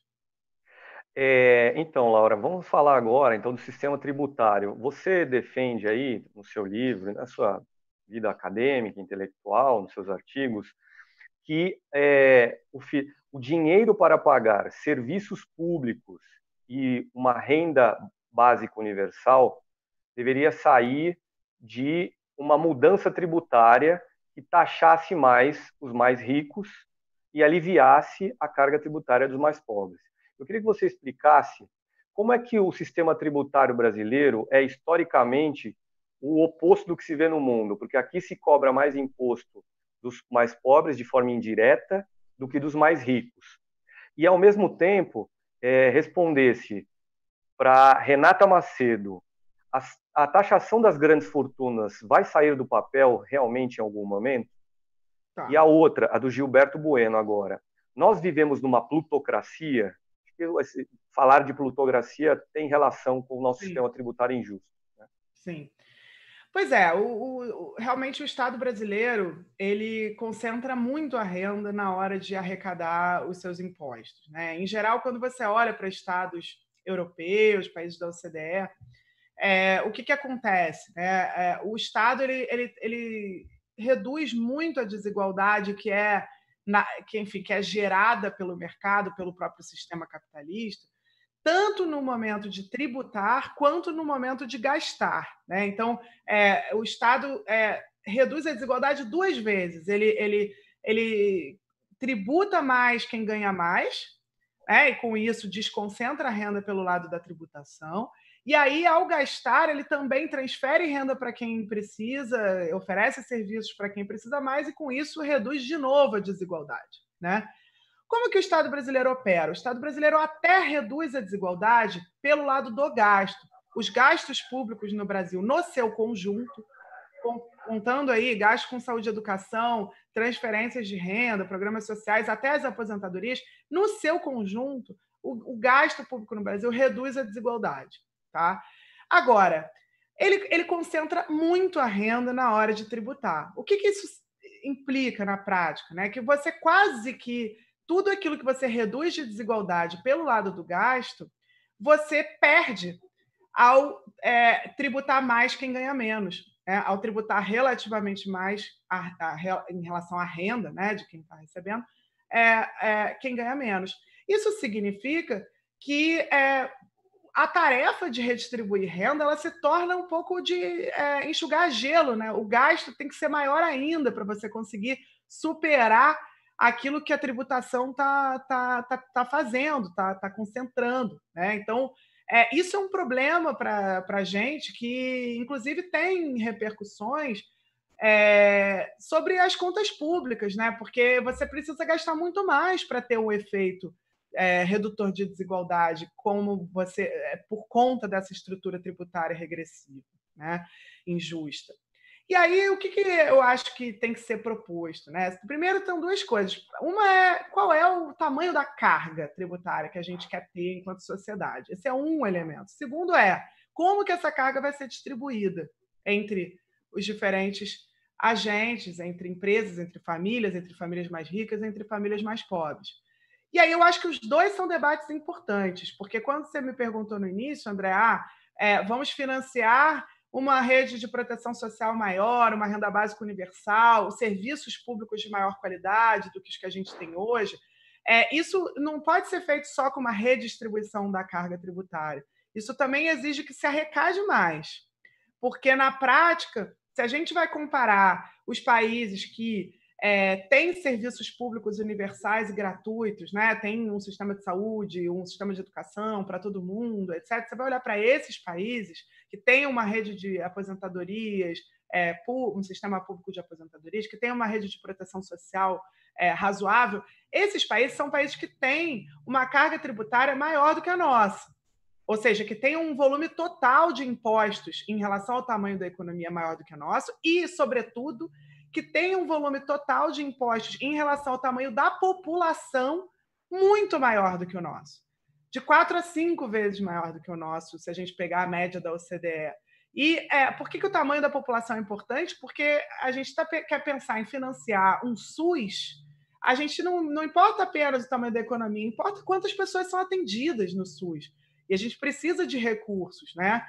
É, então, Laura, vamos falar agora então do sistema tributário. Você defende aí no seu livro, na sua vida acadêmica, intelectual, nos seus artigos, que é, o, o dinheiro para pagar serviços públicos e uma renda básica universal deveria sair de uma mudança tributária que taxasse mais os mais ricos e aliviasse a carga tributária dos mais pobres. Eu queria que você explicasse como é que o sistema tributário brasileiro é historicamente o oposto do que se vê no mundo, porque aqui se cobra mais imposto dos mais pobres de forma indireta do que dos mais ricos. E, ao mesmo tempo, é, respondesse para Renata Macedo a, a taxação das grandes fortunas vai sair do papel realmente em algum momento? Tá. E a outra, a do Gilberto Bueno agora. Nós vivemos numa plutocracia, falar de plutocracia tem relação com o nosso Sim. sistema tributário injusto. Né? Sim. Pois é, o, o, realmente o Estado brasileiro ele concentra muito a renda na hora de arrecadar os seus impostos. Né? Em geral, quando você olha para estados europeus, países da OCDE, é, o que, que acontece? Né? É, o Estado ele, ele, ele reduz muito a desigualdade que é, na, que, enfim, que é gerada pelo mercado, pelo próprio sistema capitalista, tanto no momento de tributar quanto no momento de gastar. Né? Então, é, o Estado é, reduz a desigualdade duas vezes. Ele, ele, ele tributa mais quem ganha mais, né? e com isso desconcentra a renda pelo lado da tributação, e aí, ao gastar, ele também transfere renda para quem precisa, oferece serviços para quem precisa mais, e com isso reduz de novo a desigualdade. Né? Como que o Estado brasileiro opera? O Estado brasileiro até reduz a desigualdade pelo lado do gasto. Os gastos públicos no Brasil, no seu conjunto, contando aí gastos com saúde e educação, transferências de renda, programas sociais, até as aposentadorias, no seu conjunto, o, o gasto público no Brasil reduz a desigualdade. Tá? Agora, ele, ele concentra muito a renda na hora de tributar. O que, que isso implica na prática? Né? Que você quase que tudo aquilo que você reduz de desigualdade pelo lado do gasto, você perde ao é, tributar mais quem ganha menos, né? ao tributar relativamente mais a, a, a, em relação à renda né, de quem está recebendo, é, é, quem ganha menos. Isso significa que é, a tarefa de redistribuir renda ela se torna um pouco de é, enxugar gelo, né? O gasto tem que ser maior ainda para você conseguir superar aquilo que a tributação está tá, tá, tá fazendo, está tá concentrando. Né? Então, é, isso é um problema para a gente que, inclusive, tem repercussões é, sobre as contas públicas, né? Porque você precisa gastar muito mais para ter o um efeito é, redutor de desigualdade, como você é, por conta dessa estrutura tributária regressiva, né, injusta. E aí o que, que eu acho que tem que ser proposto, né? Primeiro tem duas coisas. Uma é qual é o tamanho da carga tributária que a gente quer ter enquanto sociedade. Esse é um elemento. segundo é como que essa carga vai ser distribuída entre os diferentes agentes, entre empresas, entre famílias, entre famílias mais ricas, entre famílias mais pobres. E aí eu acho que os dois são debates importantes, porque quando você me perguntou no início, André, ah, é, vamos financiar uma rede de proteção social maior, uma renda básica universal, serviços públicos de maior qualidade do que os que a gente tem hoje. É, isso não pode ser feito só com uma redistribuição da carga tributária. Isso também exige que se arrecade mais, porque na prática, se a gente vai comparar os países que é, tem serviços públicos universais e gratuitos, né? tem um sistema de saúde, um sistema de educação para todo mundo, etc. Você vai olhar para esses países que têm uma rede de aposentadorias, é, um sistema público de aposentadorias, que tem uma rede de proteção social é, razoável. Esses países são países que têm uma carga tributária maior do que a nossa. Ou seja, que tem um volume total de impostos em relação ao tamanho da economia maior do que a nossa e, sobretudo, que tem um volume total de impostos em relação ao tamanho da população muito maior do que o nosso. De quatro a cinco vezes maior do que o nosso, se a gente pegar a média da OCDE. E é, por que, que o tamanho da população é importante? Porque a gente tá, quer pensar em financiar um SUS, a gente não, não importa apenas o tamanho da economia, importa quantas pessoas são atendidas no SUS. E a gente precisa de recursos, né?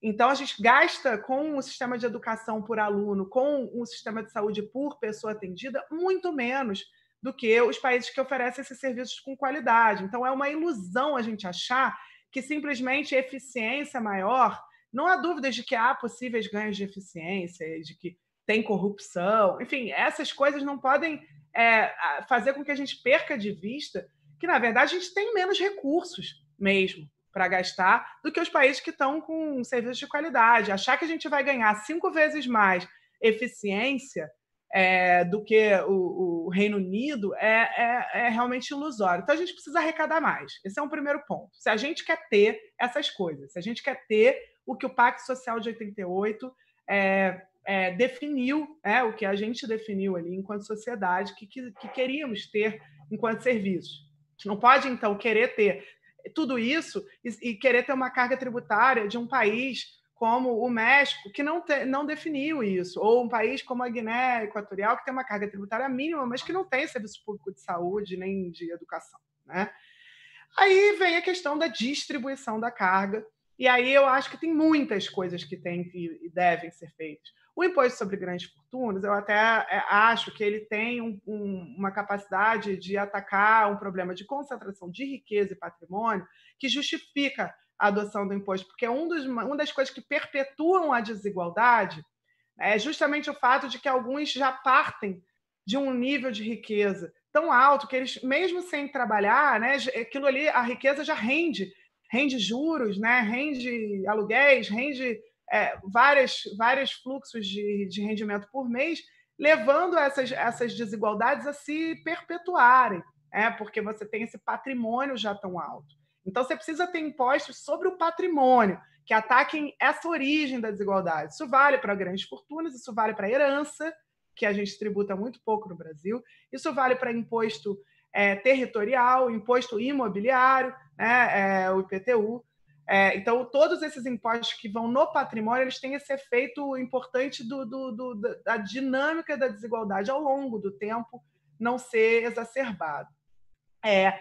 Então, a gente gasta com o sistema de educação por aluno, com o sistema de saúde por pessoa atendida, muito menos do que os países que oferecem esses serviços com qualidade. Então, é uma ilusão a gente achar que simplesmente eficiência maior. Não há dúvidas de que há possíveis ganhos de eficiência, de que tem corrupção, enfim, essas coisas não podem é, fazer com que a gente perca de vista que, na verdade, a gente tem menos recursos mesmo para gastar do que os países que estão com serviços de qualidade. Achar que a gente vai ganhar cinco vezes mais eficiência é, do que o, o Reino Unido é, é, é, realmente ilusório. Então a gente precisa arrecadar mais. Esse é um primeiro ponto. Se a gente quer ter essas coisas, se a gente quer ter o que o Pacto Social de 88 é, é, definiu, é o que a gente definiu ali enquanto sociedade, que, que, que queríamos ter enquanto serviços. A gente não pode, então, querer ter tudo isso e, e querer ter uma carga tributária de um país como o México, que não, te, não definiu isso, ou um país como a Guiné Equatorial, que tem uma carga tributária mínima, mas que não tem serviço público de saúde nem de educação. Né? Aí vem a questão da distribuição da carga, e aí eu acho que tem muitas coisas que têm e devem ser feitas. O imposto sobre grandes fortunas, eu até é, acho que ele tem um, um, uma capacidade de atacar um problema de concentração de riqueza e patrimônio que justifica a adoção do imposto, porque um dos, uma das coisas que perpetuam a desigualdade né, é justamente o fato de que alguns já partem de um nível de riqueza tão alto que eles, mesmo sem trabalhar, né, aquilo ali, a riqueza já rende, rende juros, né, rende aluguéis, rende é, várias, vários fluxos de, de rendimento por mês, levando essas, essas desigualdades a se perpetuarem, é, porque você tem esse patrimônio já tão alto. Então, você precisa ter impostos sobre o patrimônio, que ataquem essa origem da desigualdade. Isso vale para grandes fortunas, isso vale para herança, que a gente tributa muito pouco no Brasil, isso vale para imposto é, territorial, imposto imobiliário, né, é, o IPTU. É, então, todos esses impostos que vão no patrimônio, eles têm esse efeito importante do, do, do, da dinâmica da desigualdade ao longo do tempo não ser exacerbado. É,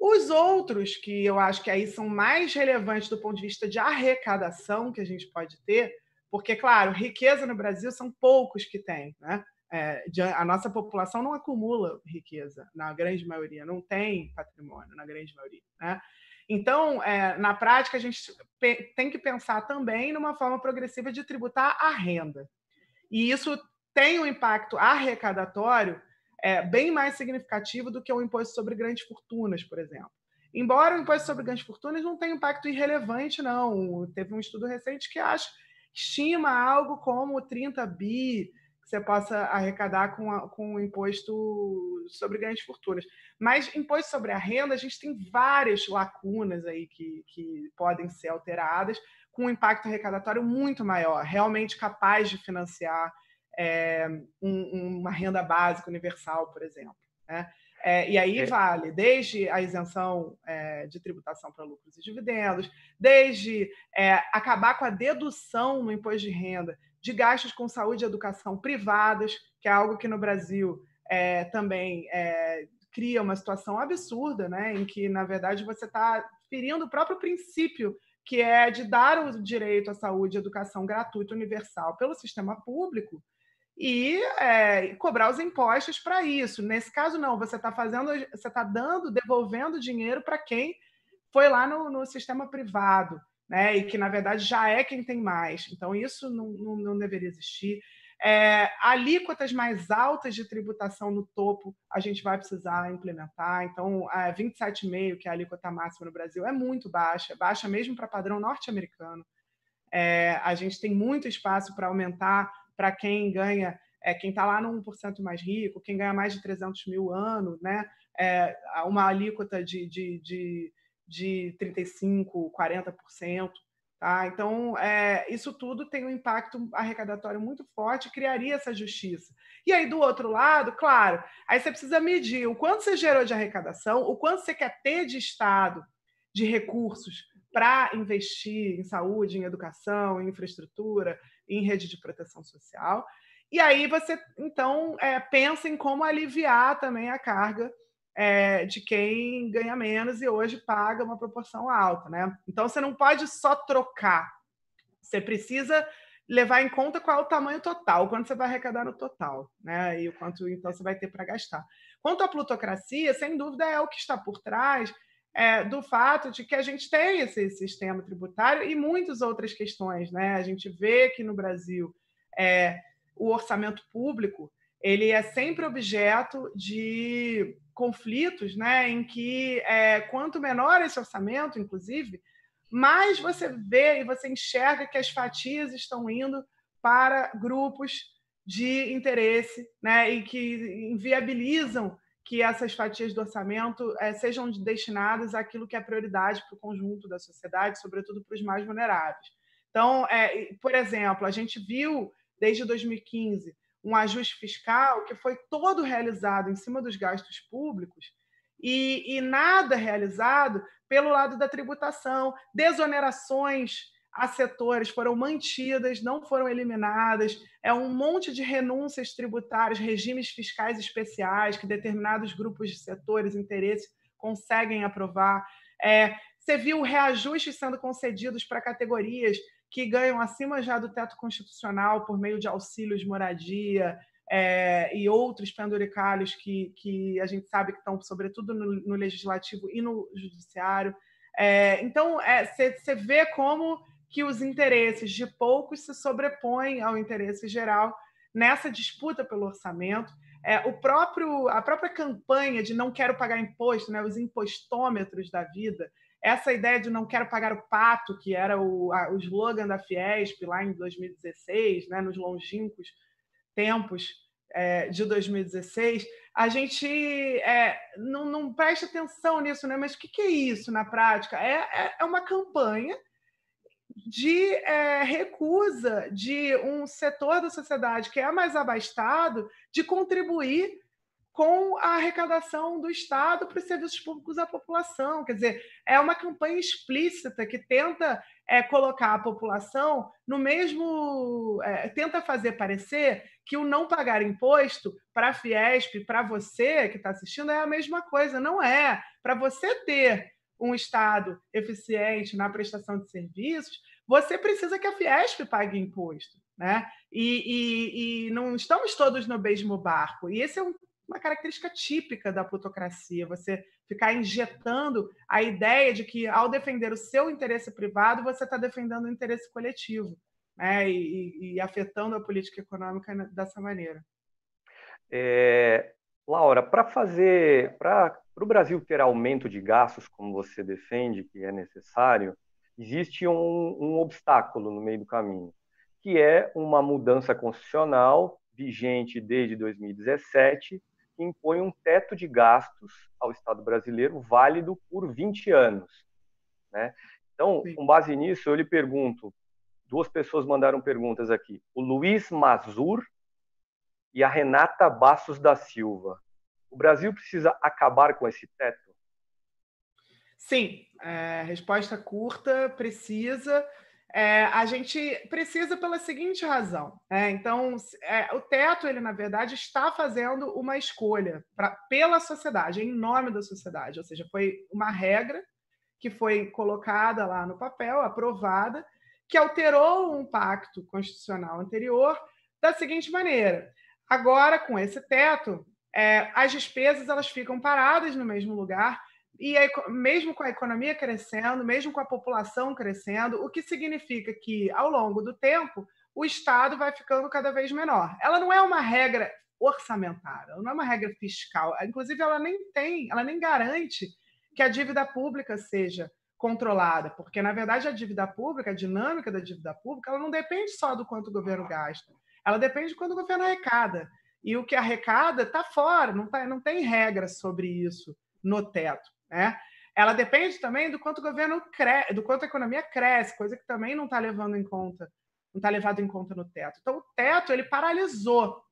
os outros, que eu acho que aí são mais relevantes do ponto de vista de arrecadação que a gente pode ter, porque, claro, riqueza no Brasil são poucos que têm, né? É, a nossa população não acumula riqueza, na grande maioria, não tem patrimônio, na grande maioria. Né? Então, é, na prática, a gente tem que pensar também numa forma progressiva de tributar a renda. E isso tem um impacto arrecadatório é, bem mais significativo do que o imposto sobre grandes fortunas, por exemplo. Embora o imposto sobre grandes fortunas não tenha impacto irrelevante, não. Teve um estudo recente que acha, estima algo como 30 bi, você possa arrecadar com, a, com o imposto sobre grandes fortunas. Mas imposto sobre a renda, a gente tem várias lacunas aí que, que podem ser alteradas, com um impacto arrecadatório muito maior, realmente capaz de financiar é, um, uma renda básica universal, por exemplo. Né? É, e aí é. vale desde a isenção é, de tributação para lucros e dividendos, desde é, acabar com a dedução no imposto de renda de gastos com saúde e educação privadas, que é algo que no Brasil é, também é, cria uma situação absurda, né? em que, na verdade, você está ferindo o próprio princípio que é de dar o direito à saúde e educação gratuita universal pelo sistema público e é, cobrar os impostos para isso. Nesse caso, não, você está fazendo, você está dando, devolvendo dinheiro para quem foi lá no, no sistema privado né? E que na verdade já é quem tem mais. Então isso não, não, não deveria existir. É, alíquotas mais altas de tributação no topo a gente vai precisar implementar. Então, é, 27,5, que é a alíquota máxima no Brasil, é muito baixa, baixa mesmo para padrão norte-americano. É, a gente tem muito espaço para aumentar para quem ganha, é, quem está lá no 1% mais rico, quem ganha mais de 300 mil ano, né? É, uma alíquota de, de, de de 35%, 40%. Tá? Então, é, isso tudo tem um impacto arrecadatório muito forte, criaria essa justiça. E aí, do outro lado, claro, aí você precisa medir o quanto você gerou de arrecadação, o quanto você quer ter de Estado de recursos para investir em saúde, em educação, em infraestrutura, em rede de proteção social. E aí você, então, é, pensa em como aliviar também a carga é, de quem ganha menos e hoje paga uma proporção alta, né? Então você não pode só trocar, você precisa levar em conta qual é o tamanho total, quanto você vai arrecadar no total, né? E o quanto então você vai ter para gastar. Quanto à plutocracia, sem dúvida é o que está por trás é, do fato de que a gente tem esse sistema tributário e muitas outras questões, né? A gente vê que no Brasil é, o orçamento público ele é sempre objeto de conflitos, né, em que é, quanto menor esse orçamento, inclusive, mais você vê e você enxerga que as fatias estão indo para grupos de interesse, né, e que inviabilizam que essas fatias do orçamento é, sejam destinadas àquilo que é prioridade para o conjunto da sociedade, sobretudo para os mais vulneráveis. Então, é, por exemplo, a gente viu desde 2015 um ajuste fiscal que foi todo realizado em cima dos gastos públicos e, e nada realizado pelo lado da tributação, desonerações a setores foram mantidas, não foram eliminadas. É um monte de renúncias tributárias, regimes fiscais especiais que determinados grupos de setores, interesses conseguem aprovar. É, você viu reajustes sendo concedidos para categorias que ganham acima já do teto constitucional por meio de auxílios de moradia é, e outros penduricalhos que, que a gente sabe que estão, sobretudo, no, no legislativo e no judiciário. É, então, você é, vê como que os interesses de poucos se sobrepõem ao interesse geral nessa disputa pelo orçamento. É, o próprio, a própria campanha de não quero pagar imposto, né, os impostômetros da vida, essa ideia de não quero pagar o pato, que era o, a, o slogan da Fiesp lá em 2016, né, nos longínquos tempos é, de 2016, a gente é, não, não, presta atenção nisso, né? mas o que, que é isso na prática? É, é, é uma campanha de é, recusa de um setor da sociedade que é mais abastado de contribuir com a arrecadação do Estado para os serviços públicos à população. Quer dizer, é uma campanha explícita que tenta é, colocar a população no mesmo. É, tenta fazer parecer que o não pagar imposto para a Fiesp, para você que está assistindo, é a mesma coisa. Não é. Para você ter um Estado eficiente na prestação de serviços, você precisa que a Fiesp pague imposto. Né? E, e, e, não estamos todos no mesmo barco. E esse é um uma característica típica da plutocracia, você ficar injetando a ideia de que, ao defender o seu interesse privado, você está defendendo o interesse coletivo né? E, e, afetando a política econômica dessa maneira. É, Laura, para fazer, para o Brasil ter aumento de gastos, como você defende que é necessário, existe um, um obstáculo no meio do caminho, que é uma mudança constitucional vigente desde 2017, que impõe um teto de gastos ao Estado brasileiro válido por 20 anos. Né? Então, Sim. com base nisso, eu lhe pergunto: duas pessoas mandaram perguntas aqui. O Luiz Mazur e a Renata Bastos da Silva. O Brasil precisa acabar com esse teto? Sim, é, resposta curta, precisa é, a gente precisa pela seguinte razão. É, então, é, o teto, ele, na verdade, está fazendo uma escolha pra, pela sociedade, em nome da sociedade. Ou seja, foi uma regra que foi colocada lá no papel, aprovada, que alterou um pacto constitucional anterior da seguinte maneira. Agora, com esse teto, é, as despesas elas ficam paradas no mesmo lugar e aí, mesmo com a economia crescendo, mesmo com a população crescendo, o que significa que, ao longo do tempo, o Estado vai ficando cada vez menor. Ela não é uma regra orçamentária, não é uma regra fiscal. Inclusive, ela nem tem, ela nem garante que a dívida pública seja controlada, porque, na verdade, a dívida pública, a dinâmica da dívida pública, ela não depende só do quanto o governo gasta, ela depende de quanto o governo arrecada. E o que arrecada está fora, não, tá, não tem regra sobre isso no teto né? Ela depende também do quanto o governo cresce, do quanto a economia cresce, coisa que também não está levando em conta, não está levado em conta no teto. Então, o teto ele paralisou.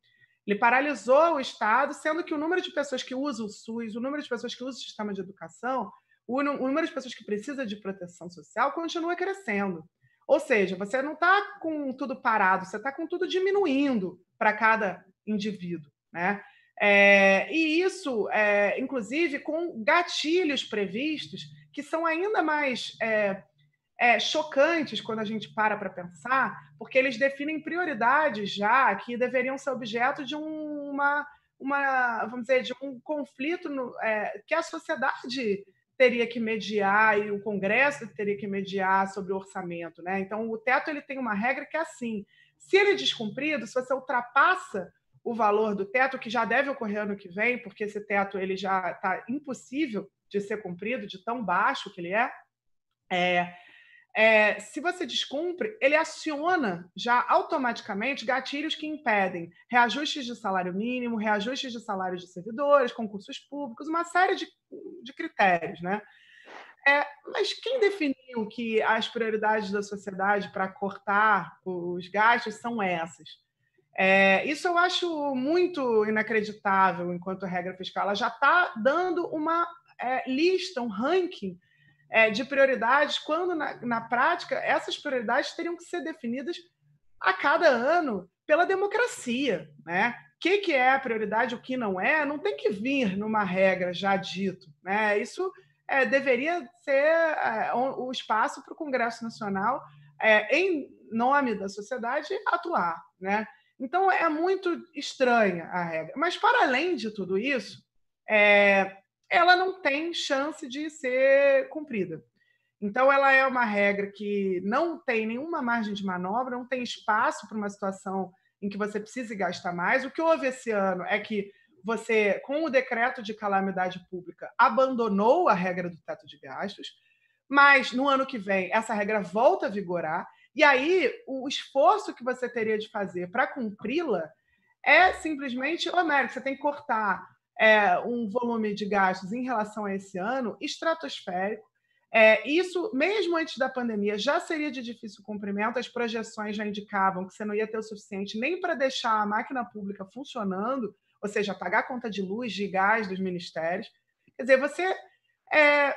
Ele paralisou o Estado, sendo que o número de pessoas que usam o SUS, o número de pessoas que usam o sistema de educação, o, número de pessoas que precisa de proteção social continua crescendo. Ou seja, você não está com tudo parado, você está com tudo diminuindo para cada indivíduo. Né? É, e isso, é, inclusive, com gatilhos previstos que são ainda mais é, é chocantes quando a gente para para pensar, porque eles definem prioridades já que deveriam ser objeto de um, uma, uma, vamos dizer, de um conflito no, é, que a sociedade teria que mediar e o Congresso teria que mediar sobre o orçamento, né? Então o teto ele tem uma regra que é assim: se ele é descumprido, se você ultrapassa o valor do teto, que já deve ocorrer ano que vem, porque esse teto ele já está impossível de ser cumprido, de tão baixo que ele é, é, é, se você descumpre, ele aciona já automaticamente gatilhos que impedem reajustes de salário mínimo, reajustes de salários de servidores, concursos públicos, uma série de, de critérios, né? É, mas quem definiu que as prioridades da sociedade para cortar os gastos são essas? É, isso eu acho muito inacreditável enquanto regra fiscal. Ela já está dando uma é, lista, um ranking é, de prioridades, quando na, na prática essas prioridades teriam que ser definidas a cada ano pela democracia. Né? O que, que é a prioridade, o que não é, não tem que vir numa regra já dito. Né? Isso é, deveria ser é, o espaço para o Congresso Nacional, é, em nome da sociedade, atuar. Né? Então é muito estranha a regra. Mas para além de tudo isso, é, ela não tem chance de ser cumprida. Então ela é uma regra que não tem nenhuma margem de manobra, não tem espaço para uma situação em que você precise gastar mais. O que houve esse ano é que você, com o decreto de calamidade pública, abandonou a regra do teto de gastos, mas no ano que vem essa regra volta a vigorar e aí, o esforço que você teria de fazer para cumpri-la é simplesmente homérico. Você tem que cortar é, um volume de gastos em relação a esse ano estratosférico. É, isso, mesmo antes da pandemia, já seria de difícil cumprimento. As projeções já indicavam que você não ia ter o suficiente nem para deixar a máquina pública funcionando, ou seja, pagar a conta de luz, de gás dos ministérios. Quer dizer, você é,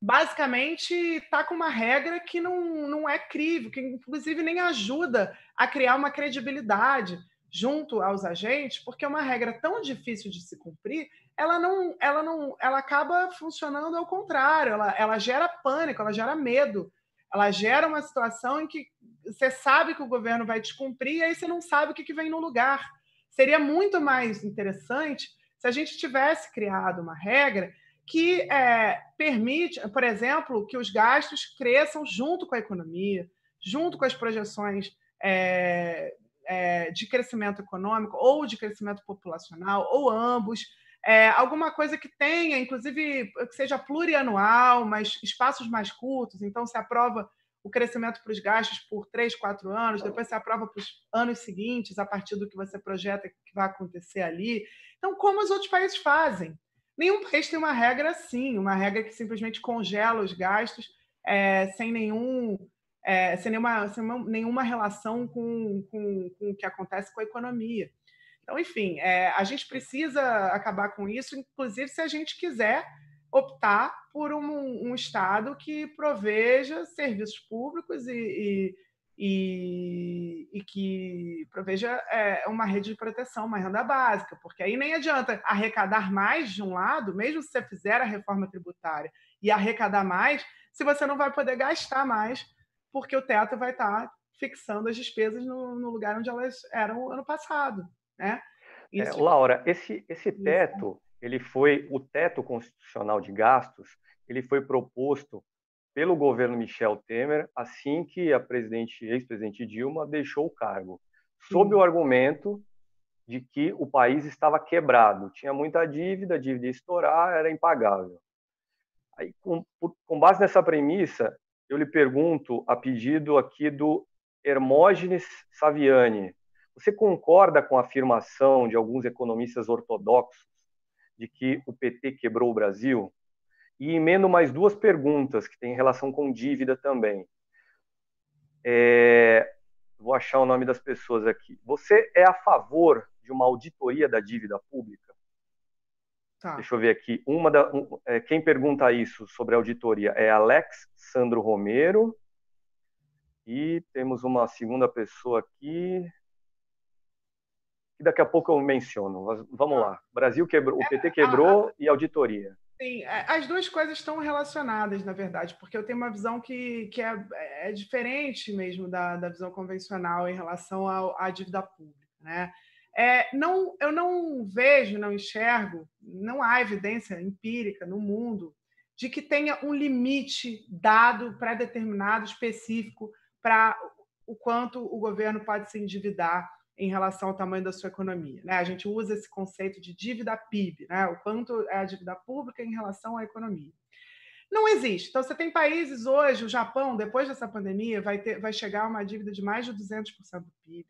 basicamente está com uma regra que não, não é crível, que inclusive nem ajuda a criar uma credibilidade junto aos agentes, porque é uma regra tão difícil de se cumprir, ela não, ela não, ela acaba funcionando ao contrário, ela, ela gera pânico, ela gera medo, ela gera uma situação em que você sabe que o governo vai te cumprir e aí você não sabe o que, que vem no lugar. Seria muito mais interessante se a gente tivesse criado uma regra que é, permite, por exemplo, que os gastos cresçam junto com a economia, junto com as projeções é, é, de crescimento econômico ou de crescimento populacional, ou ambos. É, alguma coisa que tenha, inclusive, que seja plurianual, mas espaços mais curtos, então se aprova o crescimento para os gastos por três, quatro anos, depois você aprova para os anos seguintes, a partir do que você projeta que vai acontecer ali. Então, como os outros países fazem? Nenhum país tem uma regra assim, uma regra que simplesmente congela os gastos é, sem nenhum é, sem, nenhuma, sem nenhuma relação com, com, com, o que acontece com a economia. Então, enfim, é, a gente precisa acabar com isso, inclusive se a gente quiser optar por um, um Estado que proveja serviços públicos e, e e, e que proveja é, uma rede de proteção, uma renda básica, porque aí nem adianta arrecadar mais de um lado, mesmo se você fizer a reforma tributária e arrecadar mais, se você não vai poder gastar mais, porque o teto vai estar tá fixando as despesas no, no lugar onde elas eram ano passado, né? É, Isso... É, Laura, esse, esse teto, Isso. ele foi o teto constitucional de gastos, ele foi proposto pelo governo Michel Temer assim que a presidente, ex-presidente Dilma deixou o cargo, sob Sim. o argumento de que o país estava quebrado, tinha muita dívida, a dívida ia estourar, era impagável. Aí, com, com base nessa premissa, eu lhe pergunto, a pedido aqui do Hermógenes Saviani, você concorda com a afirmação de alguns economistas ortodoxos de que o PT quebrou o Brasil? e emendo mais duas perguntas que têm relação com dívida também. É, vou achar o nome das pessoas aqui. Você é a favor de uma auditoria da dívida pública? Tá. Deixa eu ver aqui. Uma da, um, é, quem pergunta isso sobre auditoria é Alex Sandro Romero. E temos uma segunda pessoa aqui. Que daqui a pouco eu menciono. Vamos tá. lá. Brasil quebrou, o é, PT quebrou a, e auditoria. Sim, é, as duas coisas estão relacionadas, na verdade, porque eu tenho uma visão que, que é, é diferente mesmo da, da visão convencional em relação ao, à dívida pública. Né? É, não, eu não vejo, não enxergo, não há evidência empírica no mundo de que tenha um limite dado pré-determinado específico para o quanto o governo pode se endividar em relação ao tamanho da sua economia. Né? A gente usa esse conceito de dívida PIB, né? o quanto é a dívida pública em relação à economia. Não existe. Então, você tem países hoje, o Japão, depois dessa pandemia, vai, ter, vai chegar a uma dívida de mais de 200% do PIB.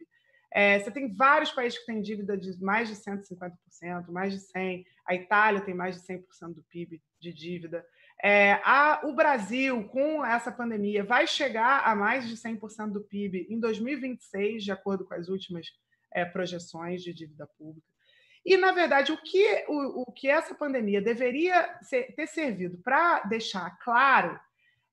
É, você tem vários países que têm dívida de mais de 150%, mais de 100%. A Itália tem mais de 100% do PIB de dívida. É, a, o Brasil, com essa pandemia, vai chegar a mais de 100% do PIB em 2026, de acordo com as últimas é, projeções de dívida pública. E, na verdade, o que, o, o que essa pandemia deveria ser, ter servido para deixar claro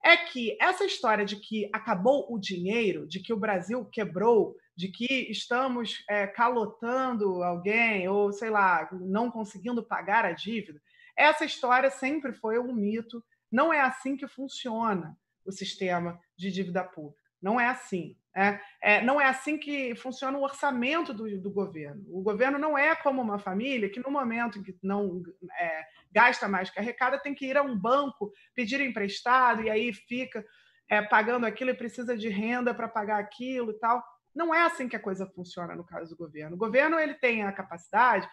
é que essa história de que acabou o dinheiro, de que o Brasil quebrou, de que estamos é, calotando alguém, ou sei lá, não conseguindo pagar a dívida, essa história sempre foi um mito. Não é assim que funciona o sistema de dívida pública. Não é assim. É, é, não é assim que funciona o orçamento do, do, governo. O governo não é como uma família que, no momento em que não é, gasta mais que arrecada, tem que ir a um banco pedir emprestado e aí fica é, pagando aquilo e precisa de renda para pagar aquilo e tal. Não é assim que a coisa funciona no caso do governo. O governo ele tem a capacidade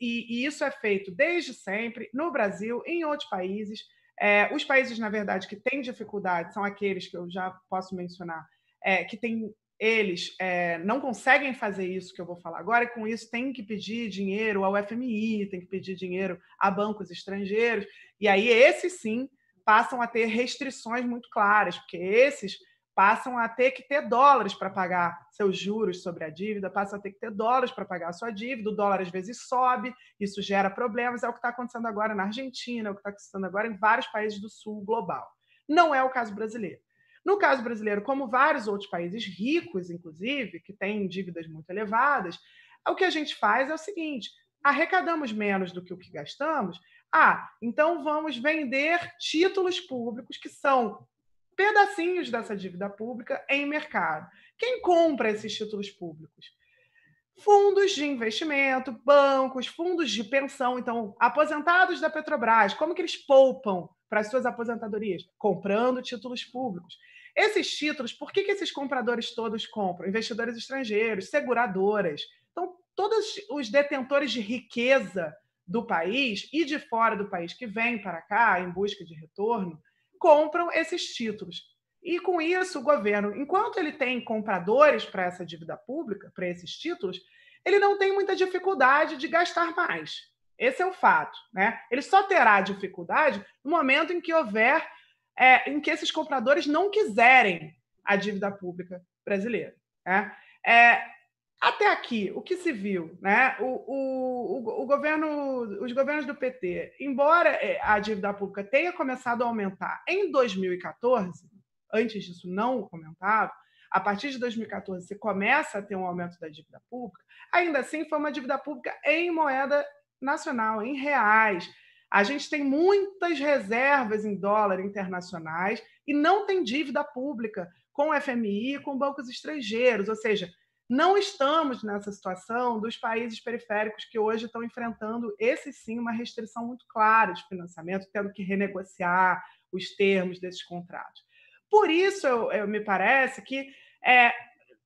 e, e isso é feito desde sempre no Brasil e em outros países. É, os países, na verdade, que têm dificuldade são aqueles que eu já posso mencionar, é, que têm eles é, não conseguem fazer isso que eu vou falar agora, e com isso tem que pedir dinheiro ao FMI, tem que pedir dinheiro a bancos estrangeiros, e aí esses sim passam a ter restrições muito claras, porque esses passam a ter que ter dólares para pagar seus juros sobre a dívida, passam a ter que ter dólares para pagar a sua dívida, o dólar às vezes sobe, isso gera problemas, é o que está acontecendo agora na Argentina, é o que está acontecendo agora em vários países do sul global. Não é o caso brasileiro. No caso brasileiro, como vários outros países ricos, inclusive, que têm dívidas muito elevadas, o que a gente faz é o seguinte: arrecadamos menos do que o que gastamos. Ah, então vamos vender títulos públicos que são pedacinhos dessa dívida pública em mercado. Quem compra esses títulos públicos? Fundos de investimento, bancos, fundos de pensão, então aposentados da Petrobras, como que eles poupam para as suas aposentadorias? Comprando títulos públicos. Esses títulos, por que, que esses compradores todos compram? Investidores estrangeiros, seguradoras. Então, todos os detentores de riqueza do país e de fora do país que vêm para cá em busca de retorno compram esses títulos. E com isso, o governo, enquanto ele tem compradores para essa dívida pública, para esses títulos, ele não tem muita dificuldade de gastar mais. Esse é o fato. Né? Ele só terá dificuldade no momento em que houver, é, em que esses compradores não quiserem a dívida pública brasileira. Né? É, até aqui, o que se viu? Né? O, o, o, governo, os governos do PT, embora é, a dívida pública tenha começado a aumentar em 2014, antes disso não comentava, a partir de 2014 você começa a ter um aumento da dívida pública, ainda assim foi uma dívida pública em moeda nacional, em reais. A gente tem muitas reservas em dólar internacionais e não tem dívida pública com o FMI e com bancos estrangeiros, ou seja, não estamos nessa situação dos países periféricos que hoje estão enfrentando, esse sim, uma restrição muito clara de financiamento, tendo que renegociar os termos desses contratos. Por isso, eu, eu me parece que, é,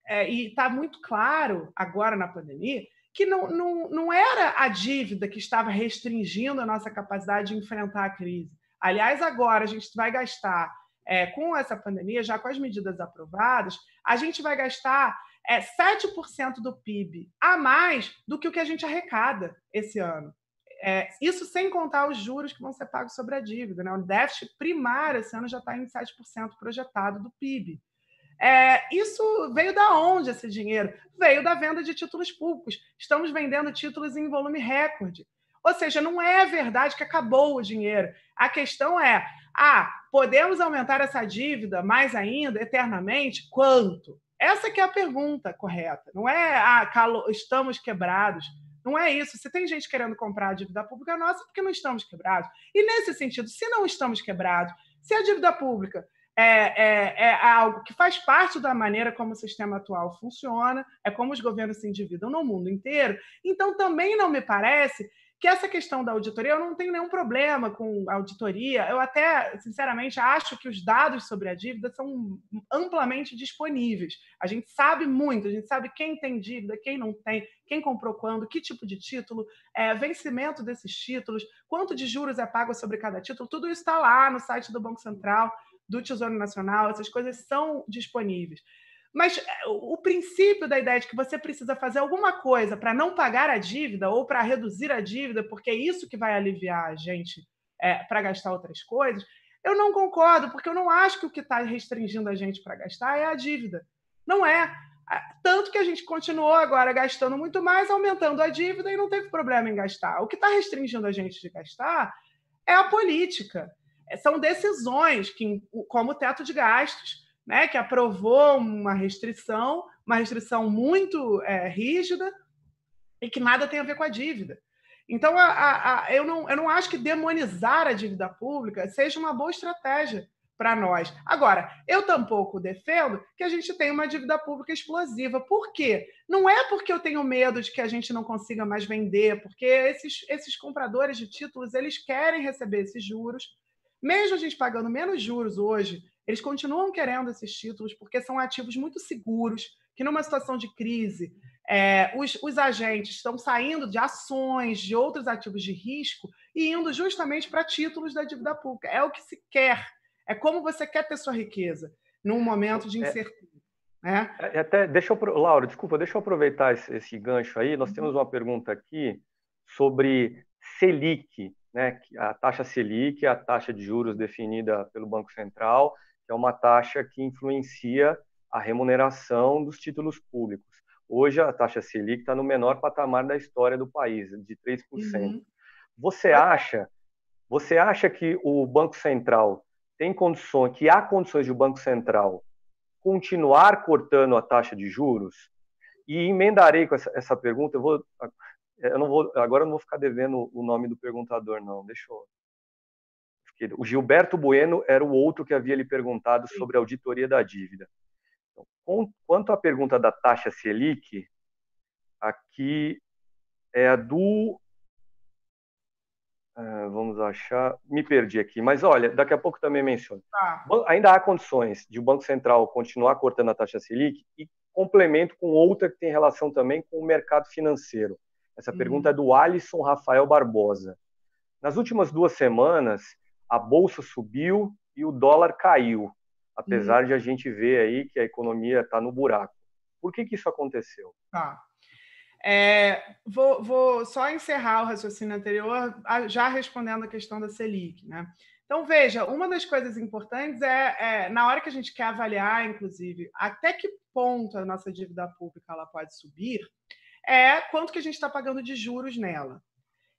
é e está muito claro agora na pandemia, que não, não, não era a dívida que estava restringindo a nossa capacidade de enfrentar a crise. Aliás, agora a gente vai gastar, é, com essa pandemia, já com as medidas aprovadas, a gente vai gastar é 7% do PIB a mais do que o que a gente arrecada esse ano. É, isso sem contar os juros que vão ser pagos sobre a dívida. Né? O déficit primário esse ano já está em 7% projetado do PIB. É, isso veio da onde esse dinheiro? Veio da venda de títulos públicos. Estamos vendendo títulos em volume recorde. Ou seja, não é verdade que acabou o dinheiro. A questão é: ah, podemos aumentar essa dívida mais ainda, eternamente? Quanto? Essa que é a pergunta correta. Não é, ah, calo, estamos quebrados. Não é isso. Se tem gente querendo comprar a dívida pública nossa, é porque não estamos quebrados. E nesse sentido, se não estamos quebrados, se a dívida pública é, é, é, algo que faz parte da maneira como o sistema atual funciona, é como os governos se endividam no mundo inteiro. Então, também não me parece que essa questão da auditoria, eu não tenho nenhum problema com a auditoria. Eu até, sinceramente, acho que os dados sobre a dívida são amplamente disponíveis. A gente sabe muito, a gente sabe quem tem dívida, quem não tem, quem comprou quando, que tipo de título, é, vencimento desses títulos, quanto de juros é pago sobre cada título. Tudo isso está lá no site do Banco Central, do Tesouro Nacional, essas coisas são disponíveis. Mas eh, o princípio da ideia de que você precisa fazer alguma coisa para não pagar a dívida ou para reduzir a dívida, porque é isso que vai aliviar a gente é, eh, para gastar outras coisas, eu não concordo, porque eu não acho que o que está restringindo a gente para gastar é a dívida. Não é. Tanto que a gente continuou agora gastando muito mais, aumentando a dívida e não teve problema em gastar. O que está restringindo a gente de gastar é a política. São decisões que, como o teto de gastos, né, que aprovou uma restrição, uma restrição muito é, rígida e que nada tem a ver com a dívida. Então, a, a, a, eu, não, eu não acho que demonizar a dívida pública seja uma boa estratégia para nós. Agora, eu tampouco defendo que a gente tenha uma dívida pública explosiva. Por quê? Não é porque eu tenho medo de que a gente não consiga mais vender, porque esses, esses compradores de títulos eles querem receber esses juros. Mesmo a gente pagando menos juros hoje eles continuam querendo esses títulos porque são ativos muito seguros, que numa situação de crise, é, os, os agentes estão saindo de ações, de outros ativos de risco e indo justamente para títulos da dívida pública. É o que se quer, é como você quer ter sua riqueza num momento de é. incerteza. Né? É. É. Até, deixa eu, Laura, desculpa, deixa eu aproveitar esse, esse gancho aí. Nós uhum. temos uma pergunta aqui sobre Selic, né? a taxa Selic, a taxa de juros definida pelo Banco Central que é uma taxa que influencia a remuneração dos títulos públicos. Hoje a taxa Selic está no menor patamar da história do país, de 3%. Uhum. Você acha, você acha que o Banco Central tem condições, que há condições de o Banco Central continuar cortando a taxa de juros? E emendarei com essa, essa pergunta, eu vou eu não vou, agora eu não vou ficar devendo o nome do perguntador, não. Deixa eu que O Gilberto Bueno era o outro que havia lhe perguntado sobre a auditoria da dívida. Então, quanto à pergunta da taxa Selic, aqui é a do. Uh, vamos achar. Me perdi aqui, mas olha, daqui a pouco também menciono. Tá. Ainda há condições de o Banco Central continuar cortando a taxa Selic e complemento com outra que tem relação também com o mercado financeiro. Essa uhum. pergunta é do Alisson Rafael Barbosa. Nas últimas duas semanas, a bolsa subiu e o dólar caiu, apesar uhum. de a gente ver aí que a economia está no buraco. Por que, que isso aconteceu? Tá. É, vou, vou, só encerrar o raciocínio anterior, já respondendo a questão da Selic. Né? Então, veja, uma das coisas importantes é, é, na hora que a gente quer avaliar, inclusive, até que ponto a nossa dívida pública ela pode subir, é quanto que a gente está pagando de juros nela.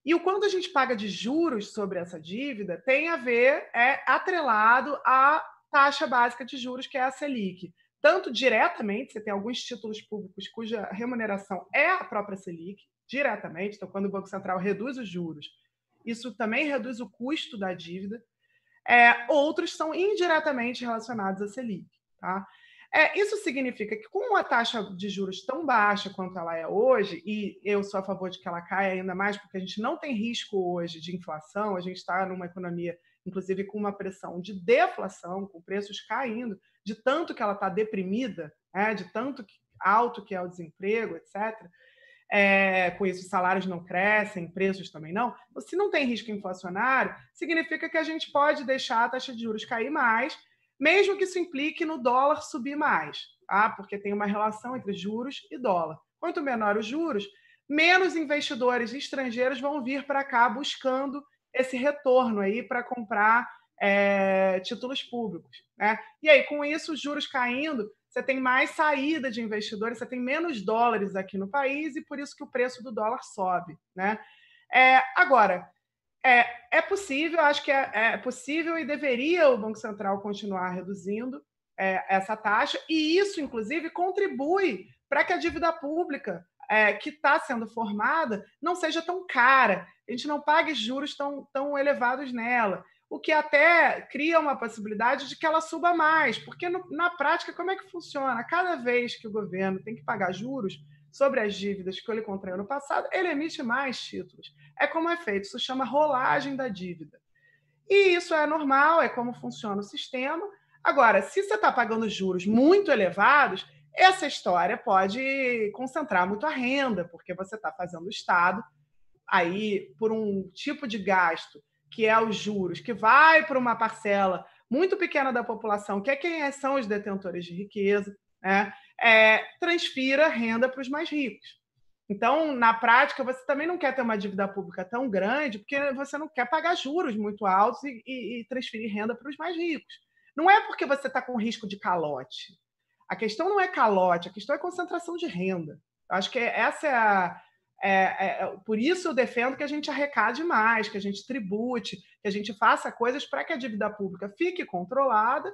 E o quanto a gente paga de juros sobre essa dívida tem a ver, é atrelado à taxa básica de juros, que é a Selic. Tanto diretamente, você tem alguns títulos públicos cuja remuneração é a própria Selic, diretamente, então quando o Banco Central reduz os juros, isso também reduz o custo da dívida. É, outros são indiretamente relacionados à Selic. Tá? É, isso significa que, com uma taxa de juros tão baixa quanto ela é hoje, e eu sou a favor de que ela caia ainda mais, porque a gente não tem risco hoje de inflação, a gente está numa economia, inclusive, com uma pressão de deflação, com preços caindo, de tanto que ela está deprimida, né, de tanto que, alto que é o desemprego, etc. É, com isso, salários não crescem, preços também não. Se não tem risco inflacionário, significa que a gente pode deixar a taxa de juros cair mais mesmo que isso implique no dólar subir mais, tá? porque tem uma relação entre juros e dólar. Quanto menor os juros, menos investidores estrangeiros vão vir para cá buscando esse retorno aí para comprar é, títulos públicos. Né? E aí, com isso, os juros caindo, você tem mais saída de investidores, você tem menos dólares aqui no país e por isso que o preço do dólar sobe. Né? É, agora, é, é possível, acho que é, é, possível e deveria o Banco Central continuar reduzindo é, essa taxa, e isso, inclusive, contribui para que a dívida pública é, que está sendo formada não seja tão cara, a gente não pague juros tão, tão elevados nela, o que até cria uma possibilidade de que ela suba mais, porque no, na prática, como é que funciona? Cada vez que o governo tem que pagar juros, sobre as dívidas que eu lhe no ano passado, ele emite mais títulos. É como é feito, isso chama rolagem da dívida. E isso é normal, é como funciona o sistema. Agora, se você está pagando juros muito elevados, essa história pode concentrar muito a renda, porque você está fazendo o Estado aí por um tipo de gasto que é os juros, que vai para uma parcela muito pequena da população, que é quem são os detentores de riqueza, né? é, transfira renda para os mais ricos. Então, na prática, você também não quer ter uma dívida pública tão grande, porque você não quer pagar juros muito altos e, e, e transferir renda para os mais ricos. Não é porque você está com risco de calote. A questão não é calote, a questão é concentração de renda. Eu acho que essa é a. É, é, é, por isso eu defendo que a gente arrecade mais, que a gente tribute, que a gente faça coisas para que a dívida pública fique controlada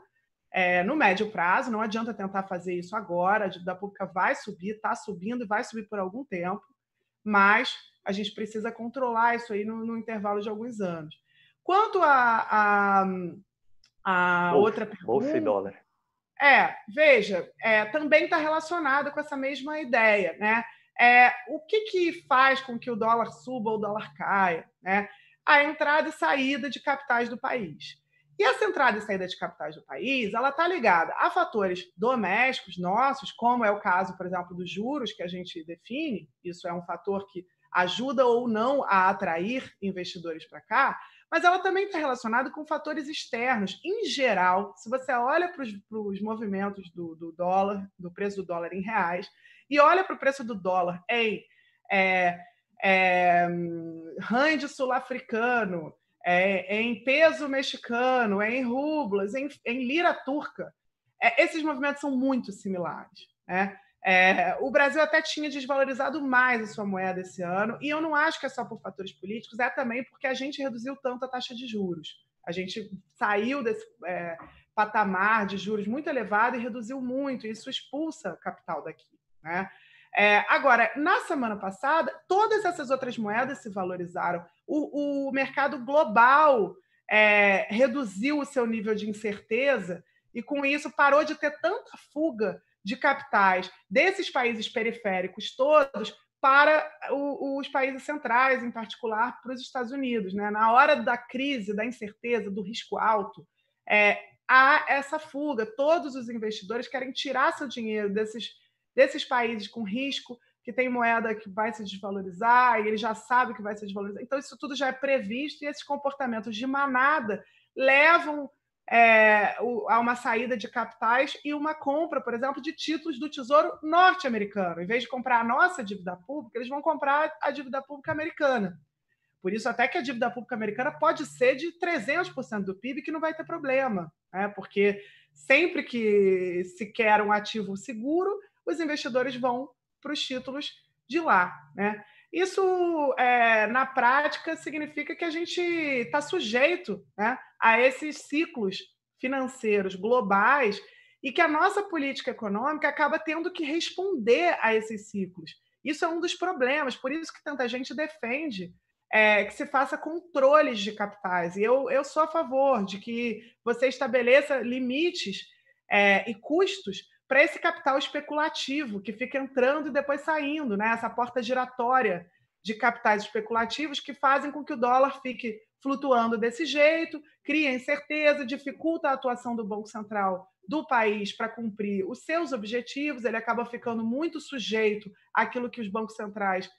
é, no médio prazo, não adianta tentar fazer isso agora, a dívida pública vai subir, está subindo e vai subir por algum tempo, mas a gente precisa controlar isso aí no, no intervalo de alguns anos. Quanto a, a, a bolsa, outra pergunta... Bolsa e dólar. É, veja, é, também está relacionada com essa mesma ideia, né? É, o que, que faz com que o dólar suba ou o dólar caia? Né? A entrada e saída de capitais do país. E essa entrada e saída de capitais do país, ela está ligada a fatores domésticos nossos, como é o caso, por exemplo, dos juros que a gente define, isso é um fator que ajuda ou não a atrair investidores para cá, mas ela também está relacionada com fatores externos. Em geral, se você olha para os movimentos do, do, dólar, do preço do dólar em reais, e olha para o preço do dólar em é, é, rand sul-africano, é, é, em peso mexicano, é em rublas, é em, é em lira turca. esses movimentos são muito similares. Né? É, o Brasil até tinha desvalorizado mais a sua moeda esse ano, e eu não acho que é só por fatores políticos, é também porque a gente reduziu tanto a taxa de juros. A gente saiu desse é, patamar de juros muito elevado e reduziu muito, e isso expulsa capital daqui. Né? É, agora, na semana passada, todas essas outras moedas se valorizaram. O, o mercado global é, reduziu o seu nível de incerteza e, com isso, parou de ter tanta fuga de capitais desses países periféricos todos para o, os países centrais, em particular para os Estados Unidos. Né? Na hora da crise, da incerteza, do risco alto, é, há essa fuga. Todos os investidores querem tirar seu dinheiro desses desses países com risco, que tem moeda que vai se desvalorizar, e ele já sabe que vai se desvalorizar. Então, isso tudo já é previsto e esses comportamentos de manada levam é, a uma saída de capitais e uma compra, por exemplo, de títulos do Tesouro norte-americano. Em vez de comprar a nossa dívida pública, eles vão comprar a dívida pública americana. Por isso, até que a dívida pública americana pode ser de 300% do PIB, que não vai ter problema, né? porque sempre que se quer um ativo seguro, os investidores vão para os títulos de lá. Né? Isso, é, na prática, significa que a gente está sujeito né, a esses ciclos financeiros globais e que a nossa política econômica acaba tendo que responder a esses ciclos. Isso é um dos problemas, por isso que tanta gente defende é, que se faça controles de capitais. E eu, eu sou a favor de que você estabeleça limites é, e custos para esse capital especulativo que fica entrando e depois saindo, né? essa porta giratória de capitais especulativos que fazem com que o dólar fique flutuando desse jeito, cria incerteza, dificulta a atuação do Banco Central do país para cumprir os seus objetivos, ele acaba ficando muito sujeito àquilo que os bancos centrais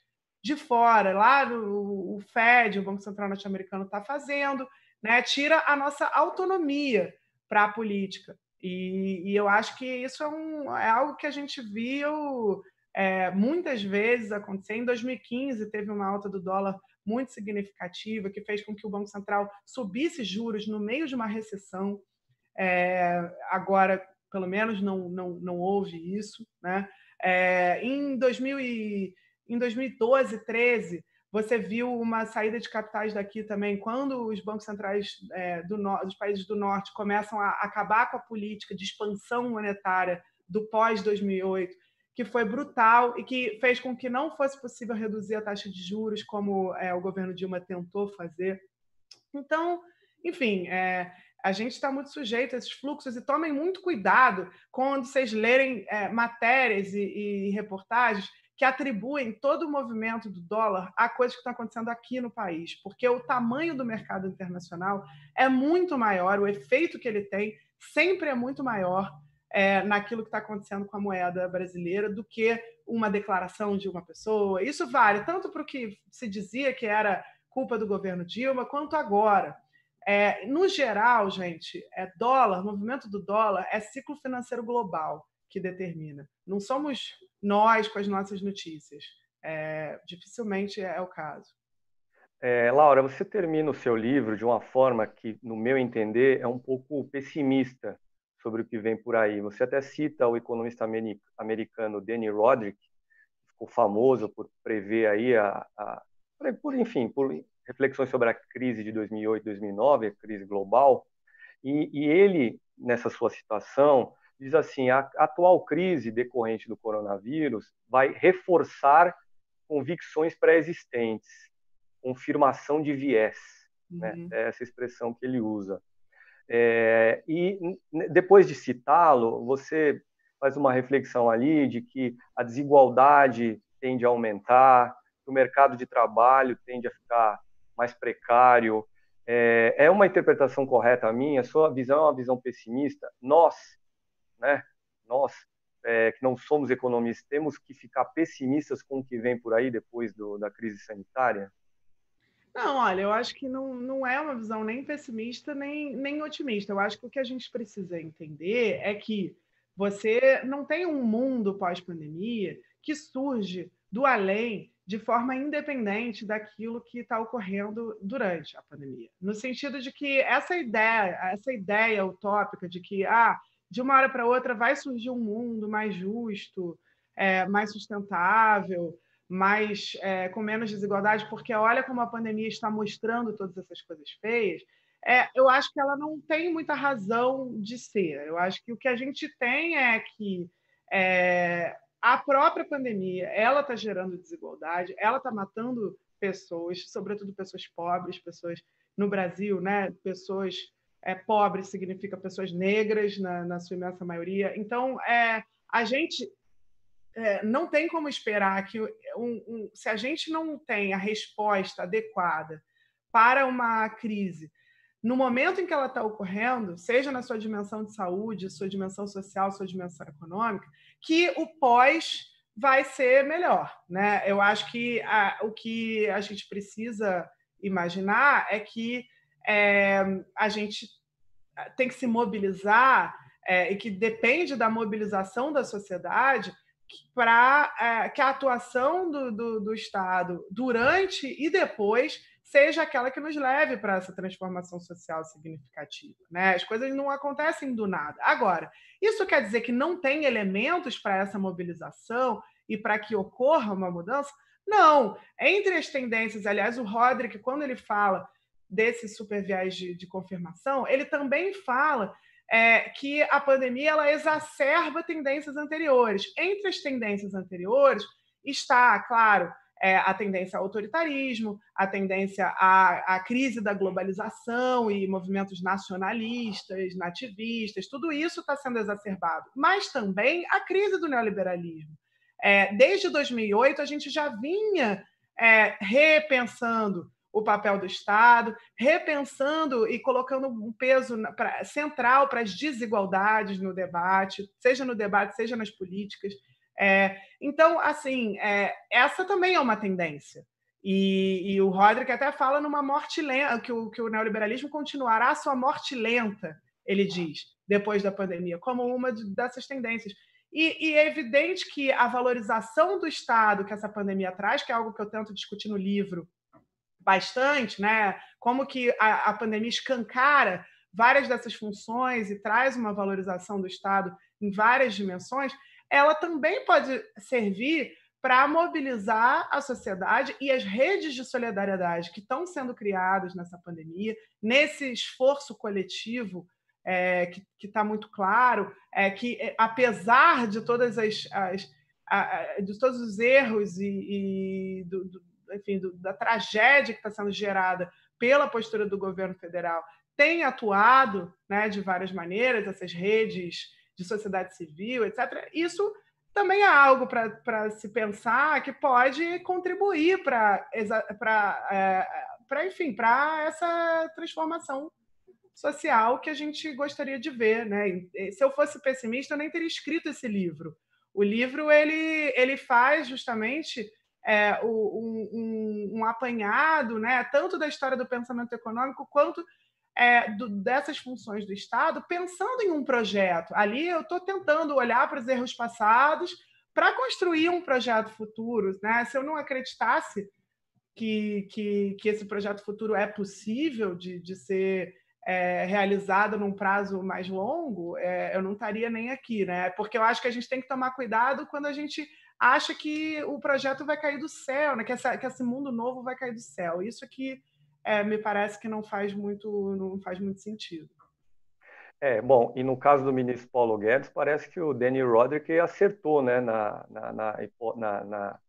de fora, lá o, o Fed, o Banco Central Norte-Americano, está fazendo, né? tira a nossa autonomia para a política. E, e eu acho que isso é, um, é algo que a gente viu é, muitas vezes acontecer. Em 2015, teve uma alta do dólar muito significativa, que fez com que o Banco Central subisse juros no meio de uma recessão. É, agora, pelo menos, não, não, não houve isso. Né? É, em, 2000 e, em 2012, 13 você viu uma saída de capitais daqui também, quando os bancos centrais é, do no, dos países do norte começam a acabar com a política de expansão monetária do pós-2008, que foi brutal e que fez com que não fosse possível reduzir a taxa de juros, como é, o governo Dilma tentou fazer. Então, enfim, é, a gente está muito sujeito a esses fluxos e tomem muito cuidado quando vocês lerem é, matérias e, e, reportagens que atribuem todo o movimento do dólar a coisa que está acontecendo aqui no país, porque o tamanho do mercado internacional é muito maior, o efeito que ele tem sempre é muito maior é, naquilo que está acontecendo com a moeda brasileira do que uma declaração de uma pessoa. Isso vale tanto para o que se dizia que era culpa do governo Dilma, quanto agora. É, no geral, gente, é dólar, movimento do dólar é ciclo financeiro global que determina. Não somos nós com as nossas notícias. É, dificilmente é o caso. É, Laura, você termina o seu livro de uma forma que, no meu entender, é um pouco pessimista sobre o que vem por aí. Você até cita o economista americano Danny Roderick, que ficou famoso por prever aí a, a por enfim, por reflexões sobre a crise de 2008, 2009, a crise global. E, e ele, nessa sua citação, diz assim: a atual crise decorrente do coronavírus vai reforçar convicções pré-existentes, confirmação de viés, né? uhum. né? é essa expressão que ele usa. É, e depois de citá-lo, você faz uma reflexão ali de que a desigualdade tende a aumentar, que o mercado de trabalho tende a ficar mais precário. É, é uma interpretação correta a minha? A sua visão é uma visão pessimista? Nós, né? Nós, é, que não somos economistas, temos que ficar pessimistas com o que vem por aí depois do, da crise sanitária? Não, olha, eu acho que não, não é uma visão nem pessimista nem, nem otimista. Eu acho que o que a gente precisa entender é que você não tem um mundo pós-pandemia que surge do além de forma independente daquilo que está ocorrendo durante a pandemia. No sentido de que essa ideia, essa ideia utópica de que ah, de uma hora para outra vai surgir um mundo mais justo, é, mais sustentável, mais é, com menos desigualdade, porque olha como a pandemia está mostrando todas essas coisas feias. É, eu acho que ela não tem muita razão de ser. Eu acho que o que a gente tem é que é, a própria pandemia, ela está gerando desigualdade, ela está matando pessoas, sobretudo pessoas pobres, pessoas no Brasil, né? Pessoas é, pobre significa pessoas negras, na, na sua imensa maioria. Então, é, a gente é, não tem como esperar que, um, um, se a gente não tem a resposta adequada para uma crise, no momento em que ela está ocorrendo, seja na sua dimensão de saúde, sua dimensão social, sua dimensão econômica, que o pós vai ser melhor. Né? Eu acho que a, o que a gente precisa imaginar é que é, a gente tem que se mobilizar é, e que depende da mobilização da sociedade para é, que a atuação do, do, do, Estado durante e depois seja aquela que nos leve para essa transformação social significativa. Né? As coisas não acontecem do nada. Agora, isso quer dizer que não tem elementos para essa mobilização e para que ocorra uma mudança? Não. Entre as tendências, aliás, o Roderick, quando ele fala desse super viés de, de confirmação, ele também fala é, que a pandemia ela exacerba tendências anteriores. Entre as tendências anteriores está, claro, é, a tendência ao autoritarismo, a tendência à, à crise da globalização e movimentos nacionalistas, nativistas, tudo isso está sendo exacerbado. Mas também a crise do neoliberalismo. É, desde 2008, a gente já vinha é, repensando o papel do Estado, repensando e colocando um peso pra, central para as desigualdades no debate, seja no debate, seja nas políticas. É, então, assim, é, essa também é uma tendência. E, e, o Roderick até fala numa morte lenta, que o, que o neoliberalismo continuará a sua morte lenta, ele diz, depois da pandemia, como uma dessas tendências. E, e, é evidente que a valorização do Estado que essa pandemia traz, que é algo que eu tento discutir no livro, bastante, né? Como que a, a pandemia escancara várias dessas funções e traz uma valorização do Estado em várias dimensões, ela também pode servir para mobilizar a sociedade e as redes de solidariedade que estão sendo criadas nessa pandemia, nesse esforço coletivo é, que está muito claro, é, que é, apesar de todas as, as a, de todos os erros e, e do, do enfim, do, da tragédia que está sendo gerada pela postura do governo federal, tem atuado né, de várias maneiras, essas redes de sociedade civil, etc., isso também é algo para se pensar que pode contribuir para, é, enfim, para essa transformação social que a gente gostaria de ver. Né? Se eu fosse pessimista, eu nem teria escrito esse livro. O livro ele, ele faz justamente é, um, um, um, apanhado, né, tanto da história do pensamento econômico quanto é, do, dessas funções do Estado, pensando em um projeto. Ali eu estou tentando olhar para os erros passados para construir um projeto futuro. Né? Se eu não acreditasse que, que, que esse projeto futuro é possível de, de ser é, realizado num prazo mais longo, é, eu não estaria nem aqui, né? Porque eu acho que a gente tem que tomar cuidado quando a gente acha que o projeto vai cair do céu, né? que, essa, que esse mundo novo vai cair do céu. Isso aqui é, me parece que não faz muito, não faz muito sentido. É, bom, e no caso do ministro Paulo Guedes, parece que o Danny Roderick acertou né, na, na, na, na,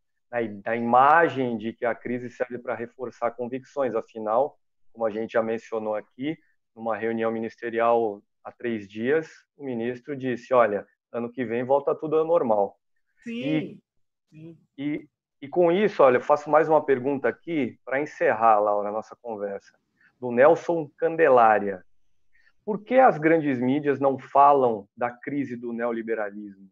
na imagem de que a crise serve para reforçar convicções. Afinal, como a gente já mencionou aqui, numa reunião ministerial há três dias, o ministro disse: olha, ano que vem volta tudo ao normal. Sim. E, Sim. e, e com isso, olha, eu faço mais uma pergunta aqui para encerrar, Laura, a nossa conversa, do Nelson Candelária. Por que as grandes mídias não falam da crise do neoliberalismo?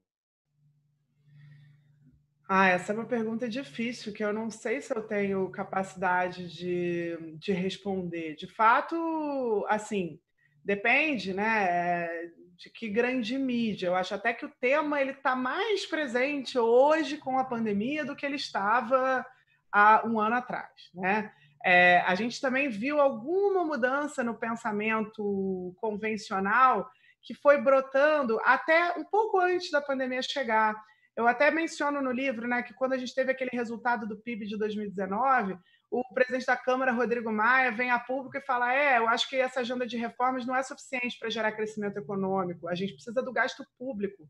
Ah, essa é uma pergunta difícil, que eu não sei se eu tenho capacidade de, de responder. De fato, assim, depende, né? É, de que grande mídia. Eu acho até que o tema ele está mais presente hoje com a pandemia do que ele estava há um ano atrás, né? É, a gente também viu alguma mudança no pensamento convencional que foi brotando até um pouco antes da pandemia chegar. Eu até menciono no livro né, que quando a gente teve aquele resultado do PIB de 2019, o presidente da Câmara, Rodrigo Maia, vem a público e fala: é, eu acho que essa agenda de reformas não é suficiente para gerar crescimento econômico, a gente precisa do gasto público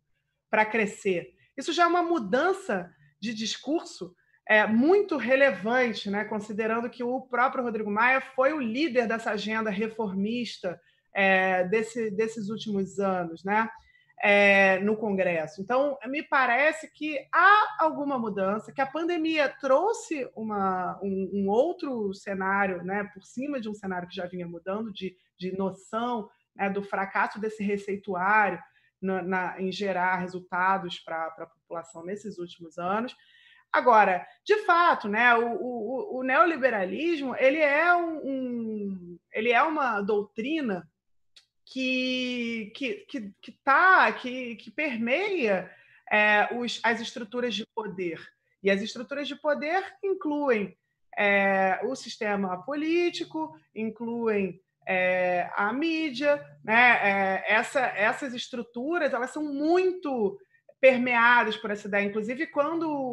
para crescer. Isso já é uma mudança de discurso é, muito relevante, né? considerando que o próprio Rodrigo Maia foi o líder dessa agenda reformista é, desse, desses últimos anos. Né? é, no Congresso. Então, me parece que há alguma mudança, que a pandemia trouxe uma, um, um, outro cenário, né, por cima de um cenário que já vinha mudando, de, de noção né, do fracasso desse receituário na, na, em gerar resultados para a população nesses últimos anos. Agora, de fato, né, o, o, o neoliberalismo ele é, um, um, ele é uma doutrina que que, que, que, tá, que, que permeia é, os, as estruturas de poder. E as estruturas de poder incluem é, o sistema político, incluem é, a mídia, né? É, essa, essas estruturas elas são muito permeadas por essa ideia. Inclusive, quando o,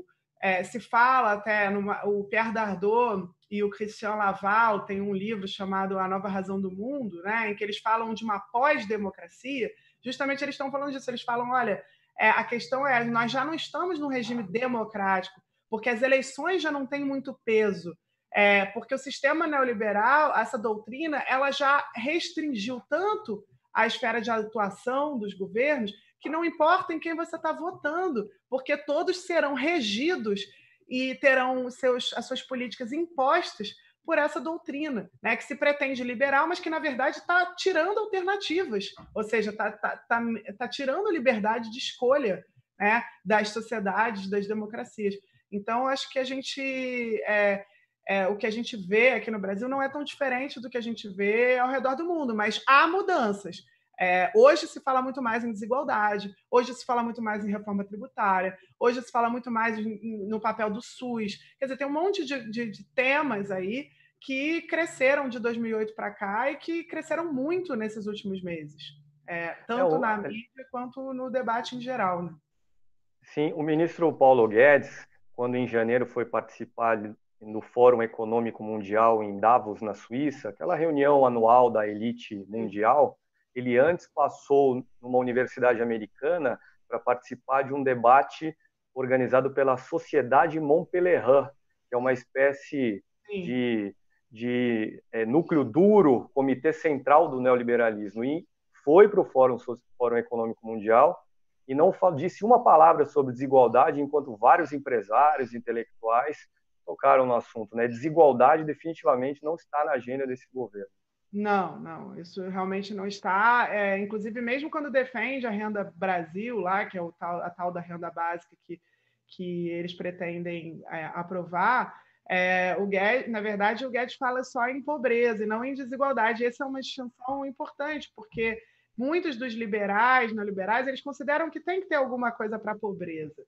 o, é, se fala até numa, o Pierre Dardot e o Christian Laval tem um livro chamado A Nova Razão do Mundo, né, em que eles falam de uma pós-democracia, justamente eles estão falando disso, eles falam, olha, é, a questão é, nós já não estamos num regime democrático, porque as eleições já não têm muito peso, é, porque o sistema neoliberal, essa doutrina, ela já restringiu tanto a esfera de atuação dos governos que não importa em quem você está votando, porque todos serão regidos e terão seus, as suas políticas impostas por essa doutrina, né, que se pretende liberal, mas que, na verdade, está tirando alternativas, ou seja, está tá, tá, tá tirando liberdade de escolha né, das sociedades, das democracias. Então, acho que a gente. É, é, o que a gente vê aqui no Brasil não é tão diferente do que a gente vê ao redor do mundo, mas há mudanças. É, hoje se fala muito mais em desigualdade, hoje se fala muito mais em reforma tributária, hoje se fala muito mais em, no papel do SUS. Quer dizer, tem um monte de, de, de temas aí que cresceram de 2008 para cá e que cresceram muito nesses últimos meses, é, tanto é, na mídia quanto no debate em geral. Né? Sim, o ministro Paulo Guedes, quando em janeiro foi participar no Fórum Econômico Mundial em Davos, na Suíça, aquela reunião anual da elite mundial, ele antes passou numa universidade americana para participar de um debate organizado pela Sociedade Montpellerin, que é uma espécie Sim. de, de é, núcleo duro, comitê central do neoliberalismo. E foi para o Fórum, Fórum Econômico Mundial e não disse uma palavra sobre desigualdade, enquanto vários empresários, intelectuais tocaram no assunto. Né? Desigualdade definitivamente não está na agenda desse governo. Não, não, isso realmente não está. É, inclusive, mesmo quando defende a renda Brasil, lá, que é tal, a tal da renda básica que, que eles pretendem é, aprovar, é, o Guedes, na verdade, o Guedes fala só em pobreza e não em desigualdade. Essa é uma distinção importante, porque muitos dos liberais, neoliberais, eles consideram que tem que ter alguma coisa para a pobreza,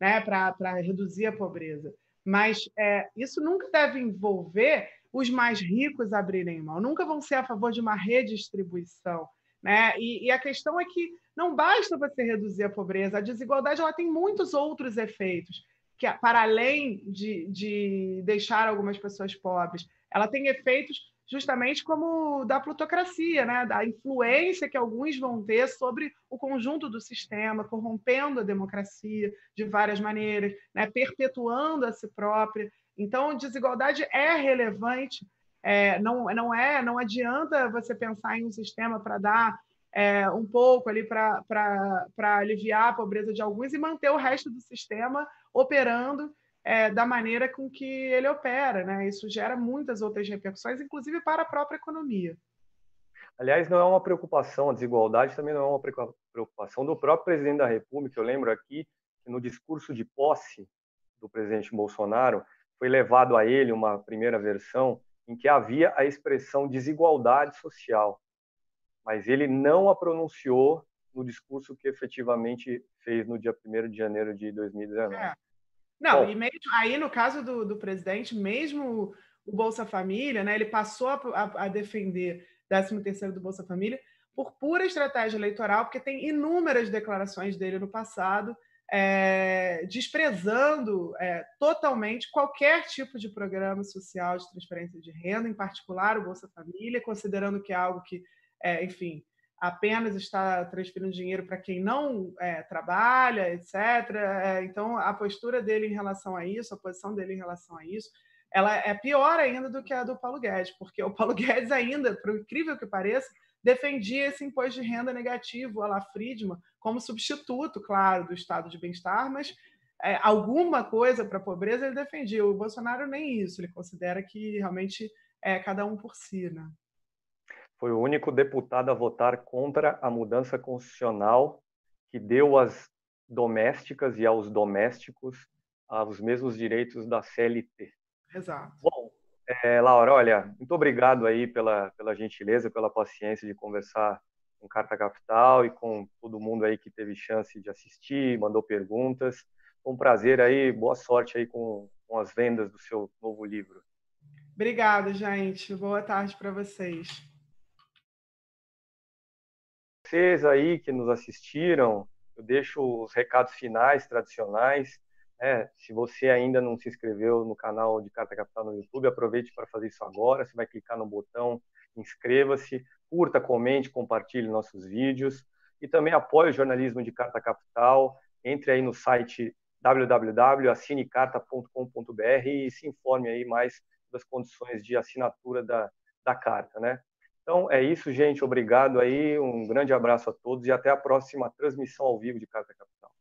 né? para reduzir a pobreza. Mas é, isso nunca deve envolver os mais ricos abrirem mão, nunca vão ser a favor de uma redistribuição. Né? E, e, a questão é que não basta você reduzir a pobreza, a desigualdade ela tem muitos outros efeitos, que para além de, de deixar algumas pessoas pobres, ela tem efeitos justamente como da plutocracia, né? da influência que alguns vão ter sobre o conjunto do sistema, corrompendo a democracia de várias maneiras, né? perpetuando a si própria. Então, desigualdade é relevante. É, não, não é, não adianta você pensar em um sistema para dar é, um pouco ali para aliviar a pobreza de alguns e manter o resto do sistema operando é, da maneira com que ele opera. Né? Isso gera muitas outras repercussões, inclusive para a própria economia. Aliás, não é uma preocupação, a desigualdade também não é uma preocupação do próprio presidente da República. Eu lembro aqui que no discurso de posse do presidente Bolsonaro, foi levado a ele uma primeira versão em que havia a expressão desigualdade social, mas ele não a pronunciou no discurso que efetivamente fez no dia 1 de janeiro de 2019. É. Não, Bom, e mesmo, aí no caso do, do presidente, mesmo o Bolsa Família, né, ele passou a, a, a defender 13º do Bolsa Família por pura estratégia eleitoral, porque tem inúmeras declarações dele no passado é, desprezando é, totalmente qualquer tipo de programa social de transferência de renda, em particular o Bolsa Família, considerando que é algo que, é, enfim, apenas está transferindo dinheiro para quem não é, trabalha, etc. É, então, a postura dele em relação a isso, a posição dele em relação a isso, ela é pior ainda do que a do Paulo Guedes, porque o Paulo Guedes ainda, por incrível que pareça, defendia esse imposto de renda negativo, a la Friedman, como substituto, claro, do estado de bem-estar, mas é, alguma coisa para a pobreza ele defendia. O Bolsonaro nem isso, ele considera que realmente é cada um por si. Né? Foi o único deputado a votar contra a mudança constitucional que deu às domésticas e aos domésticos os mesmos direitos da CLT. Exato. Bom, é, Laura, olha, muito obrigado aí pela, pela gentileza, pela paciência de conversar com Carta Capital e com todo mundo aí que teve chance de assistir, mandou perguntas. Foi um prazer aí, boa sorte aí com, com as vendas do seu novo livro. Obrigada, gente. Boa tarde para vocês. Vocês aí que nos assistiram, eu deixo os recados finais tradicionais. É, se você ainda não se inscreveu no canal de Carta Capital no YouTube, aproveite para fazer isso agora. Você vai clicar no botão inscreva-se, curta, comente, compartilhe nossos vídeos e também apoie o jornalismo de Carta Capital. Entre aí no site www.assinecarta.com.br e se informe aí mais das condições de assinatura da, da carta, né? Então é isso, gente. Obrigado aí, um grande abraço a todos e até a próxima transmissão ao vivo de Carta Capital.